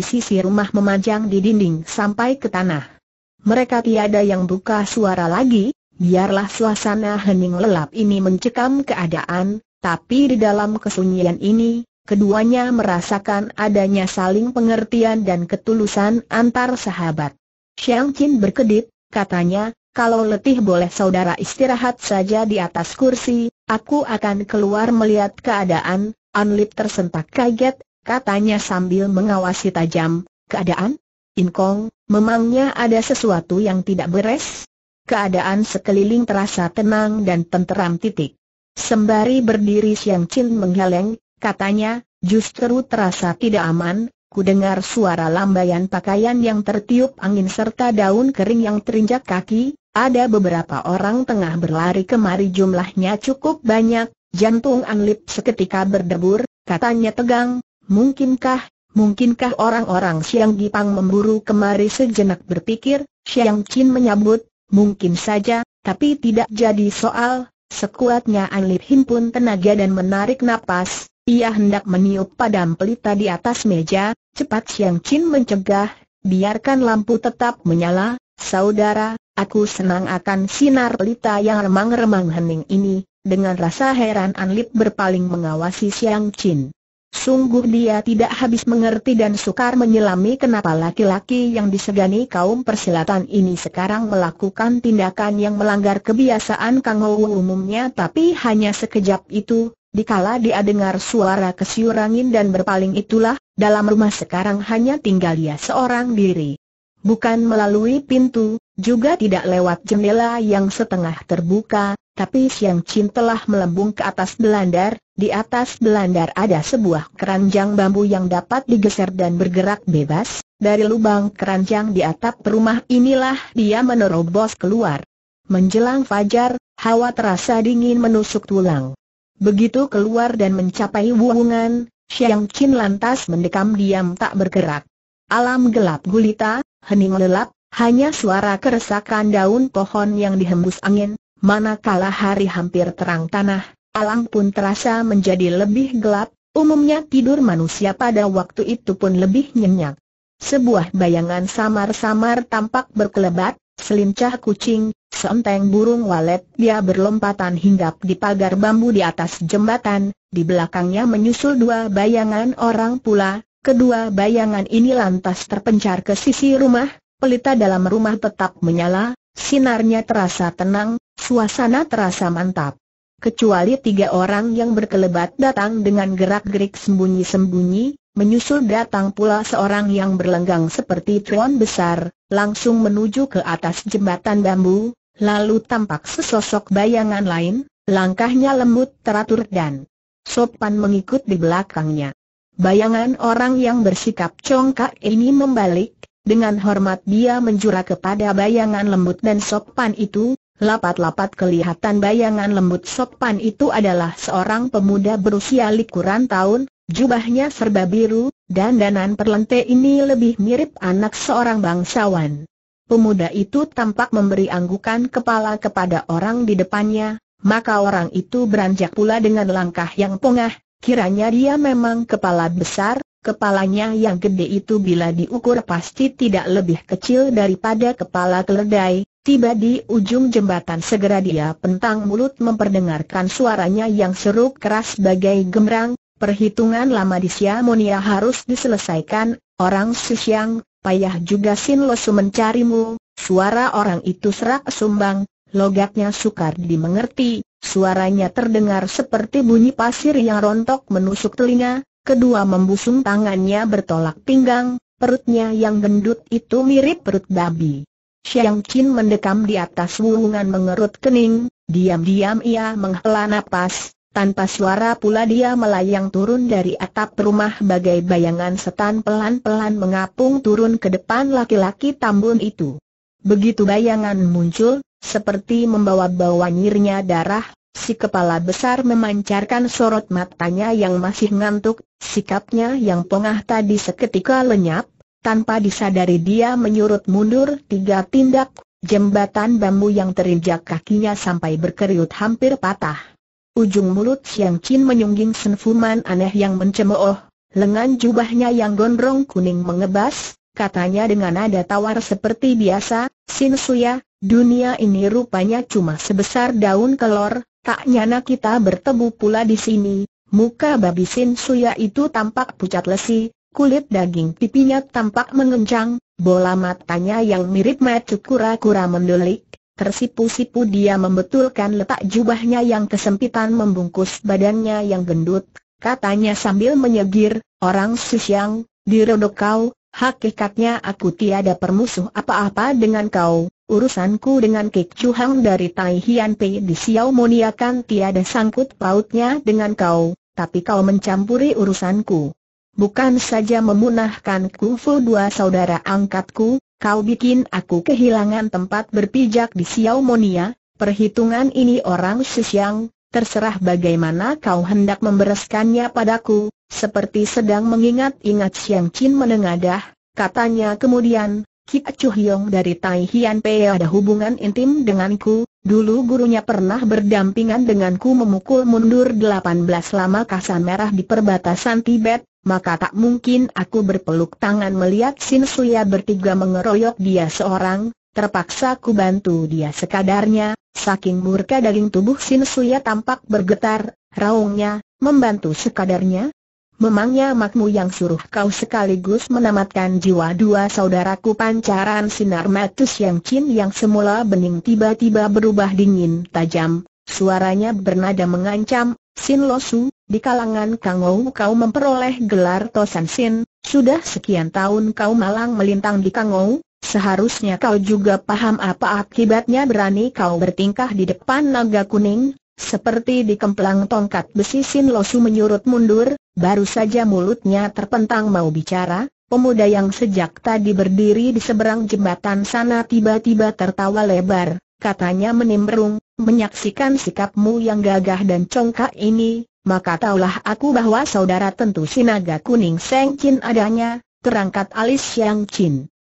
sisi rumah memanjang di dinding sampai ke tanah. Mereka tiada yang buka suara lagi, Biarlah suasana hening lelap ini mencekam keadaan, tapi di dalam kesunyian ini, keduanya merasakan adanya saling pengertian dan ketulusan antar sahabat. Xiang Qin berkedip, katanya, kalau letih boleh saudara istirahat saja di atas kursi, aku akan keluar melihat keadaan, Anlip tersentak kaget, katanya sambil mengawasi tajam, keadaan? In Kong, memangnya ada sesuatu yang tidak beres? Keadaan sekeliling terasa tenang dan tenteram titik. Sembari berdiri Siang Chin menggeleng, katanya, justru terasa tidak aman, ku dengar suara lambaian pakaian yang tertiup angin serta daun kering yang terinjak kaki, ada beberapa orang tengah berlari kemari jumlahnya cukup banyak, jantung Anglip seketika berdebur, katanya tegang, mungkinkah, mungkinkah orang-orang Siang Gipang memburu kemari sejenak berpikir, Siang Chin menyambut, Mungkin saja, tapi tidak jadi soal, sekuatnya An Lip himpun tenaga dan menarik nafas. ia hendak meniup padam pelita di atas meja, cepat Siang Chin mencegah, biarkan lampu tetap menyala, saudara, aku senang akan sinar pelita yang remang-remang hening ini, dengan rasa heran An Lip berpaling mengawasi Siang Chin. Sungguh dia tidak habis mengerti dan sukar menyelami kenapa laki-laki yang disegani kaum persilatan ini sekarang melakukan tindakan yang melanggar kebiasaan Kang umumnya tapi hanya sekejap itu, dikala dia dengar suara kesiurangin dan berpaling itulah, dalam rumah sekarang hanya tinggal dia seorang diri. Bukan melalui pintu, juga tidak lewat jendela yang setengah terbuka, tapi Siang cintelah telah melembung ke atas belandar, di atas belandar ada sebuah keranjang bambu yang dapat digeser dan bergerak bebas, dari lubang keranjang di atap rumah inilah dia menerobos keluar. Menjelang fajar, hawa terasa dingin menusuk tulang. Begitu keluar dan mencapai wuungan, Xiang Qin lantas mendekam diam tak bergerak. Alam gelap gulita, hening lelap, hanya suara keresakan daun pohon yang dihembus angin, manakala hari hampir terang tanah, alang pun terasa menjadi lebih gelap, umumnya tidur manusia pada waktu itu pun lebih nyenyak. Sebuah bayangan samar-samar tampak berkelebat, selincah kucing, seenteng burung walet, dia berlompatan hinggap di pagar bambu di atas jembatan, di belakangnya menyusul dua bayangan orang pula, kedua bayangan ini lantas terpencar ke sisi rumah, pelita dalam rumah tetap menyala, sinarnya terasa tenang, suasana terasa mantap kecuali tiga orang yang berkelebat datang dengan gerak-gerik sembunyi-sembunyi, menyusul datang pula seorang yang berlenggang seperti tron besar, langsung menuju ke atas jembatan bambu, lalu tampak sesosok bayangan lain, langkahnya lembut teratur dan sopan mengikut di belakangnya. Bayangan orang yang bersikap congkak ini membalik, dengan hormat dia menjura kepada bayangan lembut dan sopan itu, Lapat-lapat kelihatan bayangan lembut sopan itu adalah seorang pemuda berusia likuran tahun, jubahnya serba biru, dan danan perlente ini lebih mirip anak seorang bangsawan. Pemuda itu tampak memberi anggukan kepala kepada orang di depannya, maka orang itu beranjak pula dengan langkah yang pongah, kiranya dia memang kepala besar, Kepalanya yang gede itu bila diukur pasti tidak lebih kecil daripada kepala keledai. Tiba di ujung jembatan segera dia pentang mulut memperdengarkan suaranya yang seru keras bagai gemerang. Perhitungan lama di Siamonia harus diselesaikan. Orang Siang, payah juga Sin Losu mencarimu. Suara orang itu serak sumbang, logatnya sukar dimengerti, suaranya terdengar seperti bunyi pasir yang rontok menusuk telinga, kedua membusung tangannya bertolak pinggang, perutnya yang gendut itu mirip perut babi. Xiang Qin mendekam di atas wulungan mengerut kening, diam-diam ia menghela napas, tanpa suara pula dia melayang turun dari atap rumah bagai bayangan setan pelan-pelan mengapung turun ke depan laki-laki tambun itu. Begitu bayangan muncul, seperti membawa-bawa nyirnya darah, Si kepala besar memancarkan sorot matanya yang masih ngantuk, sikapnya yang pengah tadi seketika lenyap, tanpa disadari dia menyurut mundur tiga tindak, jembatan bambu yang terinjak kakinya sampai berkeriut hampir patah. Ujung mulut Siang Chin menyungging senfuman aneh yang mencemooh, lengan jubahnya yang gondrong kuning mengebas, katanya dengan nada tawar seperti biasa, Sin Suya, dunia ini rupanya cuma sebesar daun kelor, Tak nyana kita bertemu pula di sini, muka babi Sin Suya itu tampak pucat lesi, kulit daging pipinya tampak mengencang, bola matanya yang mirip mata kura-kura mendelik, tersipu-sipu dia membetulkan letak jubahnya yang kesempitan membungkus badannya yang gendut, katanya sambil menyegir, orang Susyang, dirodok kau, Hakikatnya aku tiada permusuh apa-apa dengan kau, urusanku dengan Kek Chu Hang dari Tai Hian Pei di Xiao kan tiada sangkut pautnya dengan kau, tapi kau mencampuri urusanku. Bukan saja memunahkan kungfu dua saudara angkatku, kau bikin aku kehilangan tempat berpijak di Xiao Monia, perhitungan ini orang sesiang terserah bagaimana kau hendak membereskannya padaku, seperti sedang mengingat-ingat Siang Chin menengadah, katanya kemudian, Ki Chu Hyong dari Tai Hian Pei ada hubungan intim denganku, dulu gurunya pernah berdampingan denganku memukul mundur 18 lama kasan merah di perbatasan Tibet, maka tak mungkin aku berpeluk tangan melihat Sin Suya bertiga mengeroyok dia seorang, terpaksa ku bantu dia sekadarnya, Saking murka daging tubuh Sin Suya tampak bergetar, raungnya, membantu sekadarnya. Memangnya makmu yang suruh kau sekaligus menamatkan jiwa dua saudaraku pancaran sinar matus yang cin yang semula bening tiba-tiba berubah dingin tajam, suaranya bernada mengancam, Sin Losu, di kalangan Kangou kau memperoleh gelar Tosan Sin, sudah sekian tahun kau malang melintang di Kangou, Seharusnya kau juga paham apa akibatnya berani kau bertingkah di depan naga kuning, seperti di kemplang tongkat besi Sin Losu menyurut mundur, baru saja mulutnya terpentang mau bicara, pemuda yang sejak tadi berdiri di seberang jembatan sana tiba-tiba tertawa lebar, katanya menimbrung, menyaksikan sikapmu yang gagah dan congkak ini, maka taulah aku bahwa saudara tentu si naga kuning Seng adanya, terangkat alis Yang Chin.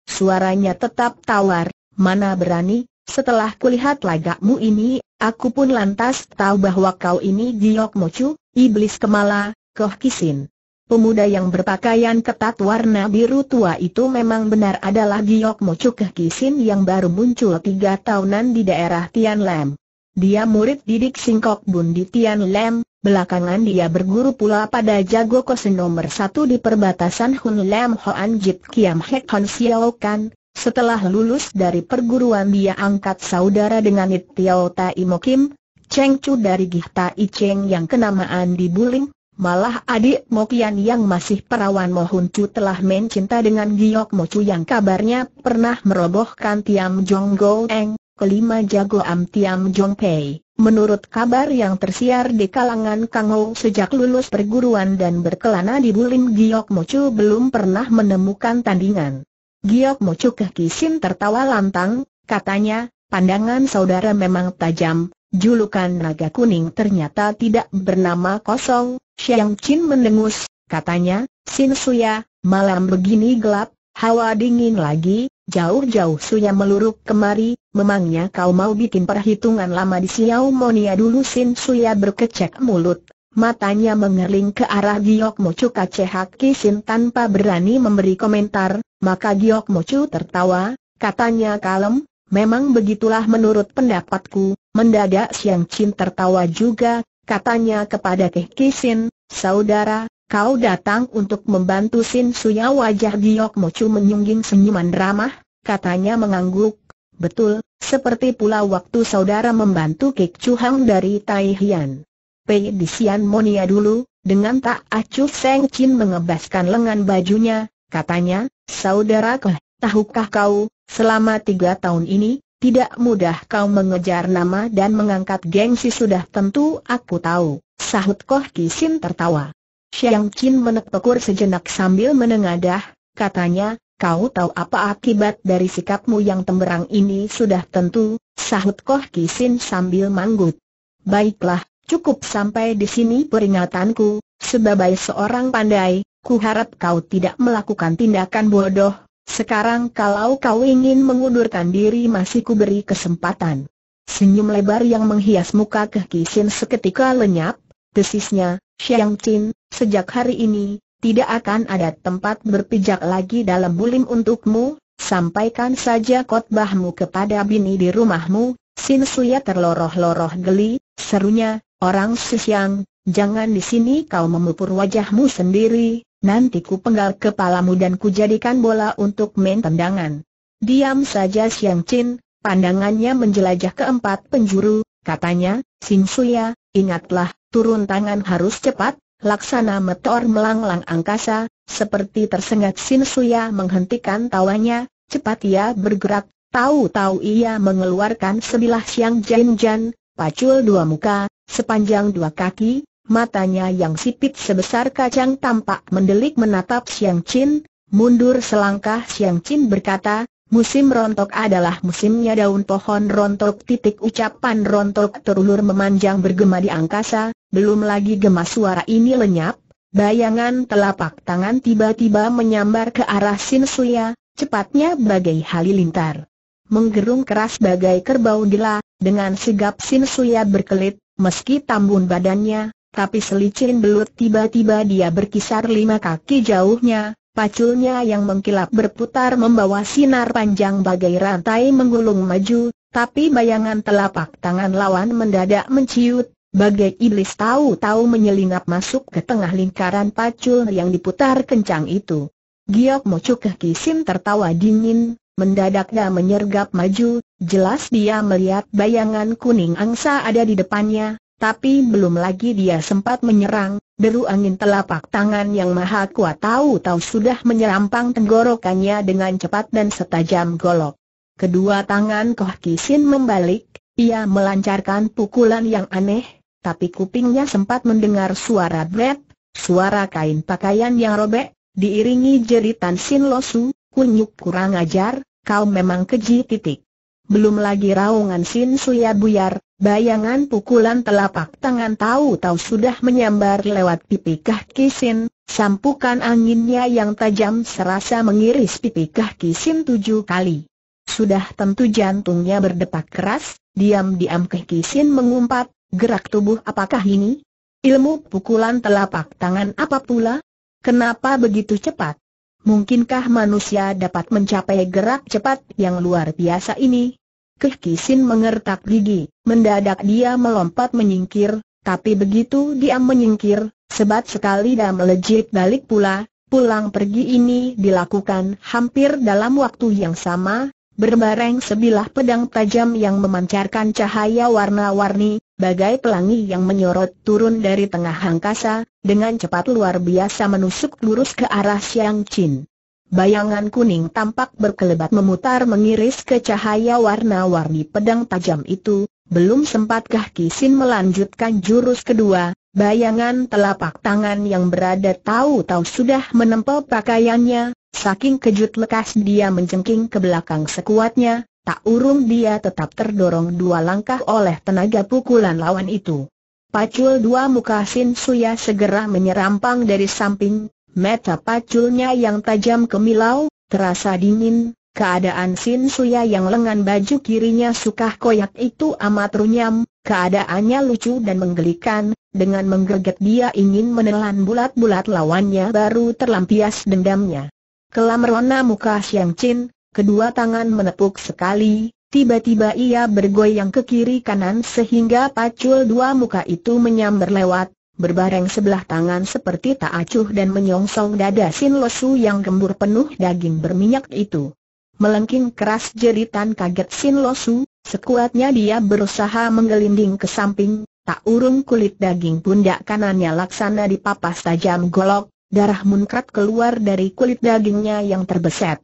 Suaranya tetap tawar, mana berani, setelah kulihat lagakmu ini, aku pun lantas tahu bahwa kau ini Giok Mochu, Iblis Kemala, Koh Kisin. Pemuda yang berpakaian ketat warna biru tua itu memang benar adalah Giok Mochu Koh Kisin yang baru muncul tiga tahunan di daerah Tian Lam. Dia murid didik Singkok Bun di Tian Lam, Belakangan dia berguru pula pada jago kosen nomor satu di perbatasan Hun Lam Hoan Jit Kiam Hek Han Siow Kan. Setelah lulus dari perguruan dia angkat saudara dengan It Tiao Tai Mo Kim, Cheng Chu dari Gih Tai Cheng yang kenamaan di Buling. Malah adik Mokian yang masih perawan Mohun Chu telah mencinta dengan Giok Mochu yang kabarnya pernah merobohkan Tiam Jong Go Eng, kelima jago Am Tiam Jong Pei. Menurut kabar yang tersiar di kalangan Kang Ho sejak lulus perguruan dan berkelana di Bulim Giok Mochu belum pernah menemukan tandingan. Giok Mochu kekisin tertawa lantang, katanya, pandangan saudara memang tajam, julukan naga kuning ternyata tidak bernama kosong, Xiang Chin mendengus, katanya, Sin Suya, malam begini gelap, Hawa dingin lagi, jauh-jauh sunya meluruk kemari, memangnya kau mau bikin perhitungan lama di Siau Monia dulu Sin Suya berkecek mulut, matanya mengerling ke arah Giok Mocu Kacehak Kisin tanpa berani memberi komentar, maka Giok Mocu tertawa, katanya kalem, memang begitulah menurut pendapatku, mendadak Siang Chin tertawa juga, katanya kepada teh Kisin, saudara, kau datang untuk membantu Sin Suya wajah Giok Mochu menyungging senyuman ramah, katanya mengangguk. Betul, seperti pula waktu saudara membantu Kik Chu Hang dari Tai Hian. Pei di Sian Monia dulu, dengan tak acuh Seng Chin mengebaskan lengan bajunya, katanya, saudara ke, tahukah kau, selama tiga tahun ini, tidak mudah kau mengejar nama dan mengangkat gengsi sudah tentu aku tahu, sahut Koh Sin tertawa. Xiang Qin menekur sejenak sambil menengadah, katanya, kau tahu apa akibat dari sikapmu yang temberang ini sudah tentu, sahut Koh Kisin sambil manggut. Baiklah, cukup sampai di sini peringatanku, sebagai seorang pandai, kuharap kau tidak melakukan tindakan bodoh, sekarang kalau kau ingin mengundurkan diri masih ku beri kesempatan. Senyum lebar yang menghias muka Koh Kisin seketika lenyap, Desisnya, Xiang Qin, Sejak hari ini, tidak akan ada tempat berpijak lagi dalam bulim untukmu, sampaikan saja khotbahmu kepada bini di rumahmu, Sin Suya terloroh-loroh geli, serunya, orang siang, jangan di sini kau memupur wajahmu sendiri, nanti ku penggal kepalamu dan ku jadikan bola untuk main tendangan. Diam saja Siang Chin, pandangannya menjelajah keempat penjuru, katanya, Sin Suya, ingatlah, turun tangan harus cepat, Laksana meteor melanglang angkasa, seperti tersengat Sinsuya menghentikan tawanya, cepat ia bergerak, tahu-tahu ia mengeluarkan sebilah siang jan-jan, pacul dua muka, sepanjang dua kaki, matanya yang sipit sebesar kacang tampak mendelik menatap Siang Chin, mundur selangkah Siang Chin berkata, Musim rontok adalah musimnya daun pohon rontok. Titik ucapan rontok terulur memanjang bergema di angkasa, belum lagi gemas suara ini lenyap, bayangan telapak tangan tiba-tiba menyambar ke arah Sin Suya, cepatnya bagai halilintar. Menggerung keras bagai kerbau gila, dengan sigap Sin Suya berkelit, meski tambun badannya, tapi selicin belut tiba-tiba dia berkisar lima kaki jauhnya, paculnya yang mengkilap berputar membawa sinar panjang bagai rantai menggulung maju, tapi bayangan telapak tangan lawan mendadak menciut, Bagai iblis tahu-tahu menyelinap masuk ke tengah lingkaran pacul yang diputar kencang itu. Giok Mochukeh Kisim tertawa dingin, mendadaknya menyergap maju, jelas dia melihat bayangan kuning angsa ada di depannya, tapi belum lagi dia sempat menyerang, deru angin telapak tangan yang maha kuat tahu-tahu sudah menyerampang tenggorokannya dengan cepat dan setajam golok. Kedua tangan Koh Kisin membalik, ia melancarkan pukulan yang aneh, tapi kupingnya sempat mendengar suara bret, suara kain pakaian yang robek, diiringi jeritan Sin Losu, kunyuk kurang ajar, kau memang keji titik. Belum lagi raungan Sin Suya buyar, bayangan pukulan telapak tangan tahu-tahu sudah menyambar lewat pipi kaki Sin, sampukan anginnya yang tajam serasa mengiris pipi kaki Sin tujuh kali. Sudah tentu jantungnya berdepak keras, diam-diam kekisin mengumpat, Gerak tubuh apakah ini? Ilmu pukulan telapak tangan apa pula? Kenapa begitu cepat? Mungkinkah manusia dapat mencapai gerak cepat yang luar biasa ini? Kehkisin mengertak gigi, mendadak dia melompat menyingkir, tapi begitu dia menyingkir, sebat sekali dan melejit balik pula, pulang pergi ini dilakukan hampir dalam waktu yang sama, berbareng sebilah pedang tajam yang memancarkan cahaya warna-warni, bagai pelangi yang menyorot turun dari tengah angkasa, dengan cepat luar biasa menusuk lurus ke arah Siang Chin. Bayangan kuning tampak berkelebat memutar mengiris ke cahaya warna-warni pedang tajam itu, belum sempatkah Kisin melanjutkan jurus kedua, bayangan telapak tangan yang berada tahu-tahu sudah menempel pakaiannya, saking kejut lekas dia menjengking ke belakang sekuatnya, Tak urung dia tetap terdorong dua langkah oleh tenaga pukulan lawan itu. Pacul dua muka Sin Suya segera menyerampang dari samping, Meta paculnya yang tajam kemilau, terasa dingin, keadaan Sin Suya yang lengan baju kirinya sukah koyak itu amat runyam, keadaannya lucu dan menggelikan, dengan menggeget dia ingin menelan bulat-bulat lawannya baru terlampias dendamnya. Kelam rona muka Siang Chin, kedua tangan menepuk sekali, tiba-tiba ia bergoyang ke kiri kanan sehingga pacul dua muka itu menyambar lewat, berbareng sebelah tangan seperti tak acuh dan menyongsong dada Sin Losu yang gembur penuh daging berminyak itu. Melengking keras jeritan kaget Sin Losu, sekuatnya dia berusaha menggelinding ke samping, tak urung kulit daging pundak kanannya laksana dipapas tajam golok, darah munkrat keluar dari kulit dagingnya yang terbeset.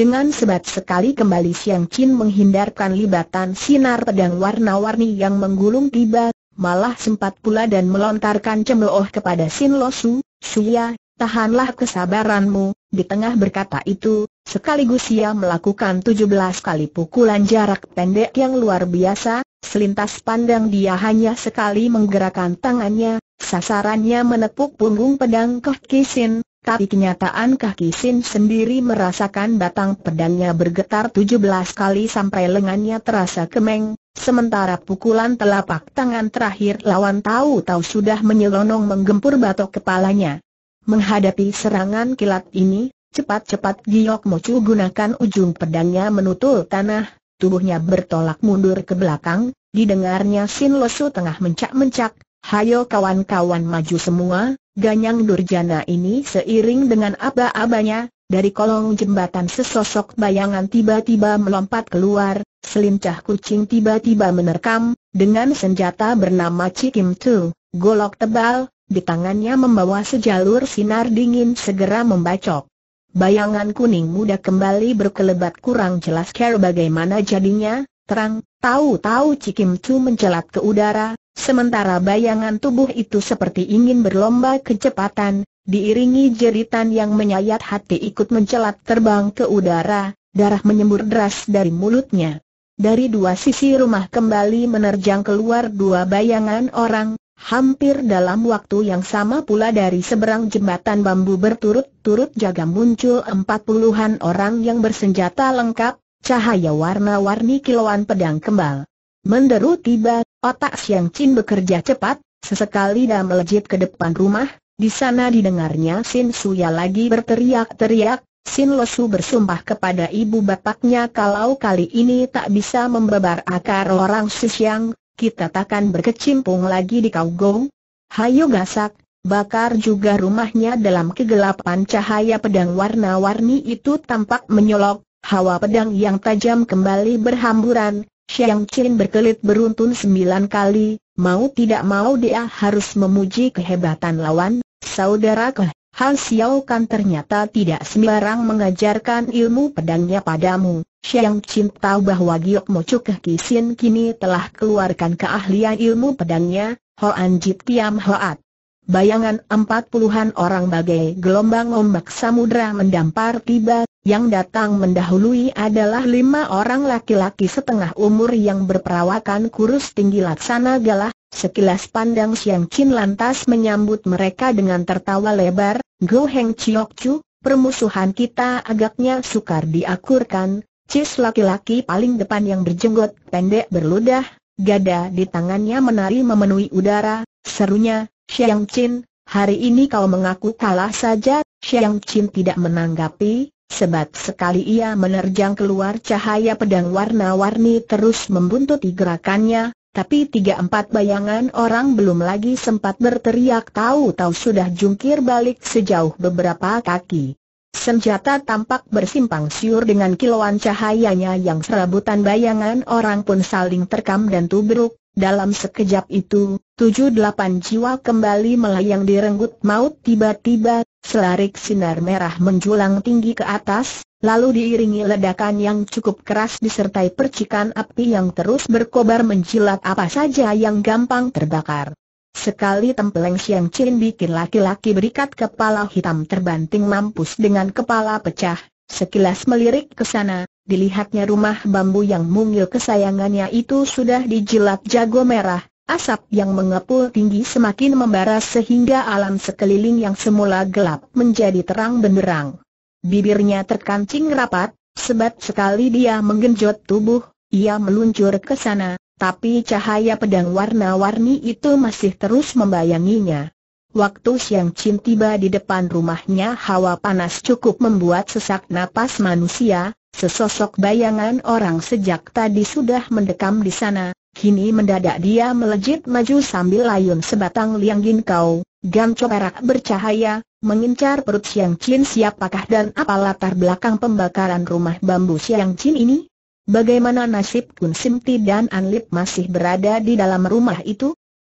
Dengan sebat sekali kembali Siang Chin menghindarkan libatan sinar pedang warna-warni yang menggulung tiba, malah sempat pula dan melontarkan cemooh kepada Sin Lo Su, Suya, tahanlah kesabaranmu, di tengah berkata itu, sekaligus ia melakukan 17 kali pukulan jarak pendek yang luar biasa, selintas pandang dia hanya sekali menggerakkan tangannya, sasarannya menepuk punggung pedang Koh Kisin, tapi kenyataan kaki Sin sendiri merasakan batang pedangnya bergetar 17 kali sampai lengannya terasa kemeng, sementara pukulan telapak tangan terakhir lawan tahu-tahu sudah menyelonong menggempur batok kepalanya. Menghadapi serangan kilat ini, cepat-cepat Giok Mocu gunakan ujung pedangnya menutul tanah, tubuhnya bertolak mundur ke belakang, didengarnya Sin Losu tengah mencak-mencak, Hayo kawan-kawan maju semua, Ganyang Durjana ini seiring dengan aba-abanya, dari kolong jembatan sesosok bayangan tiba-tiba melompat keluar, selincah kucing tiba-tiba menerkam, dengan senjata bernama Cikim Tu, golok tebal, di tangannya membawa sejalur sinar dingin segera membacok. Bayangan kuning muda kembali berkelebat kurang jelas care bagaimana jadinya, terang, tahu-tahu Cikim Chu mencelat ke udara, sementara bayangan tubuh itu seperti ingin berlomba kecepatan, diiringi jeritan yang menyayat hati ikut mencelat terbang ke udara, darah menyembur deras dari mulutnya. Dari dua sisi rumah kembali menerjang keluar dua bayangan orang, hampir dalam waktu yang sama pula dari seberang jembatan bambu berturut-turut jaga muncul empat puluhan orang yang bersenjata lengkap, Cahaya warna-warni kilauan pedang kembal. Menderu tiba, otak Siang Chin bekerja cepat, sesekali dia melejit ke depan rumah, di sana didengarnya Sin Suya lagi berteriak-teriak, Sin Losu bersumpah kepada ibu bapaknya kalau kali ini tak bisa membebar akar orang Siang, kita takkan berkecimpung lagi di Kau Gong. Hayo gasak, bakar juga rumahnya dalam kegelapan cahaya pedang warna-warni itu tampak menyolok, Hawa pedang yang tajam kembali berhamburan, Xiang Qin berkelit beruntun sembilan kali, mau tidak mau dia harus memuji kehebatan lawan, saudara ke. Han Xiao kan ternyata tidak sembarang mengajarkan ilmu pedangnya padamu. Xiang Qin tahu bahwa Giok Mo Chukeh Kisin kini telah keluarkan keahlian ilmu pedangnya, Hoan Jit Tiam Hoat. Bayangan empat puluhan orang bagai gelombang ombak samudra mendampar tiba yang datang mendahului adalah lima orang laki-laki setengah umur yang berperawakan kurus tinggi laksana galah, sekilas pandang Siang Chin lantas menyambut mereka dengan tertawa lebar, Go Heng Chiok Chu, permusuhan kita agaknya sukar diakurkan, Cis laki-laki paling depan yang berjenggot pendek berludah, gada di tangannya menari memenuhi udara, serunya, Siang Chin, hari ini kau mengaku kalah saja, Siang Chin tidak menanggapi, Sebab sekali ia menerjang keluar cahaya pedang warna-warni terus membuntuti gerakannya, tapi tiga empat bayangan orang belum lagi sempat berteriak tahu-tahu sudah jungkir balik sejauh beberapa kaki. Senjata tampak bersimpang siur dengan kilauan cahayanya yang serabutan bayangan orang pun saling terkam dan tubruk. Dalam sekejap itu, tujuh delapan jiwa kembali melayang direnggut maut tiba-tiba, selarik sinar merah menjulang tinggi ke atas, lalu diiringi ledakan yang cukup keras disertai percikan api yang terus berkobar menjilat apa saja yang gampang terbakar. Sekali tempeleng Siang Chin bikin laki-laki berikat kepala hitam terbanting mampus dengan kepala pecah, sekilas melirik ke sana, dilihatnya rumah bambu yang mungil kesayangannya itu sudah dijilat jago merah, asap yang mengepul tinggi semakin membara sehingga alam sekeliling yang semula gelap menjadi terang benderang. Bibirnya terkancing rapat, sebat sekali dia menggenjot tubuh, ia meluncur ke sana, tapi cahaya pedang warna-warni itu masih terus membayanginya. Waktu siang Chin tiba di depan rumahnya hawa panas cukup membuat sesak napas manusia, sesosok bayangan orang sejak tadi sudah mendekam di sana, kini mendadak dia melejit maju sambil layun sebatang liang ginkau, ganco perak bercahaya, mengincar perut Siang Chin siapakah dan apa latar belakang pembakaran rumah bambu Siang Chin ini? Bagaimana nasib Kun Simti dan Anlip masih berada di dalam rumah itu?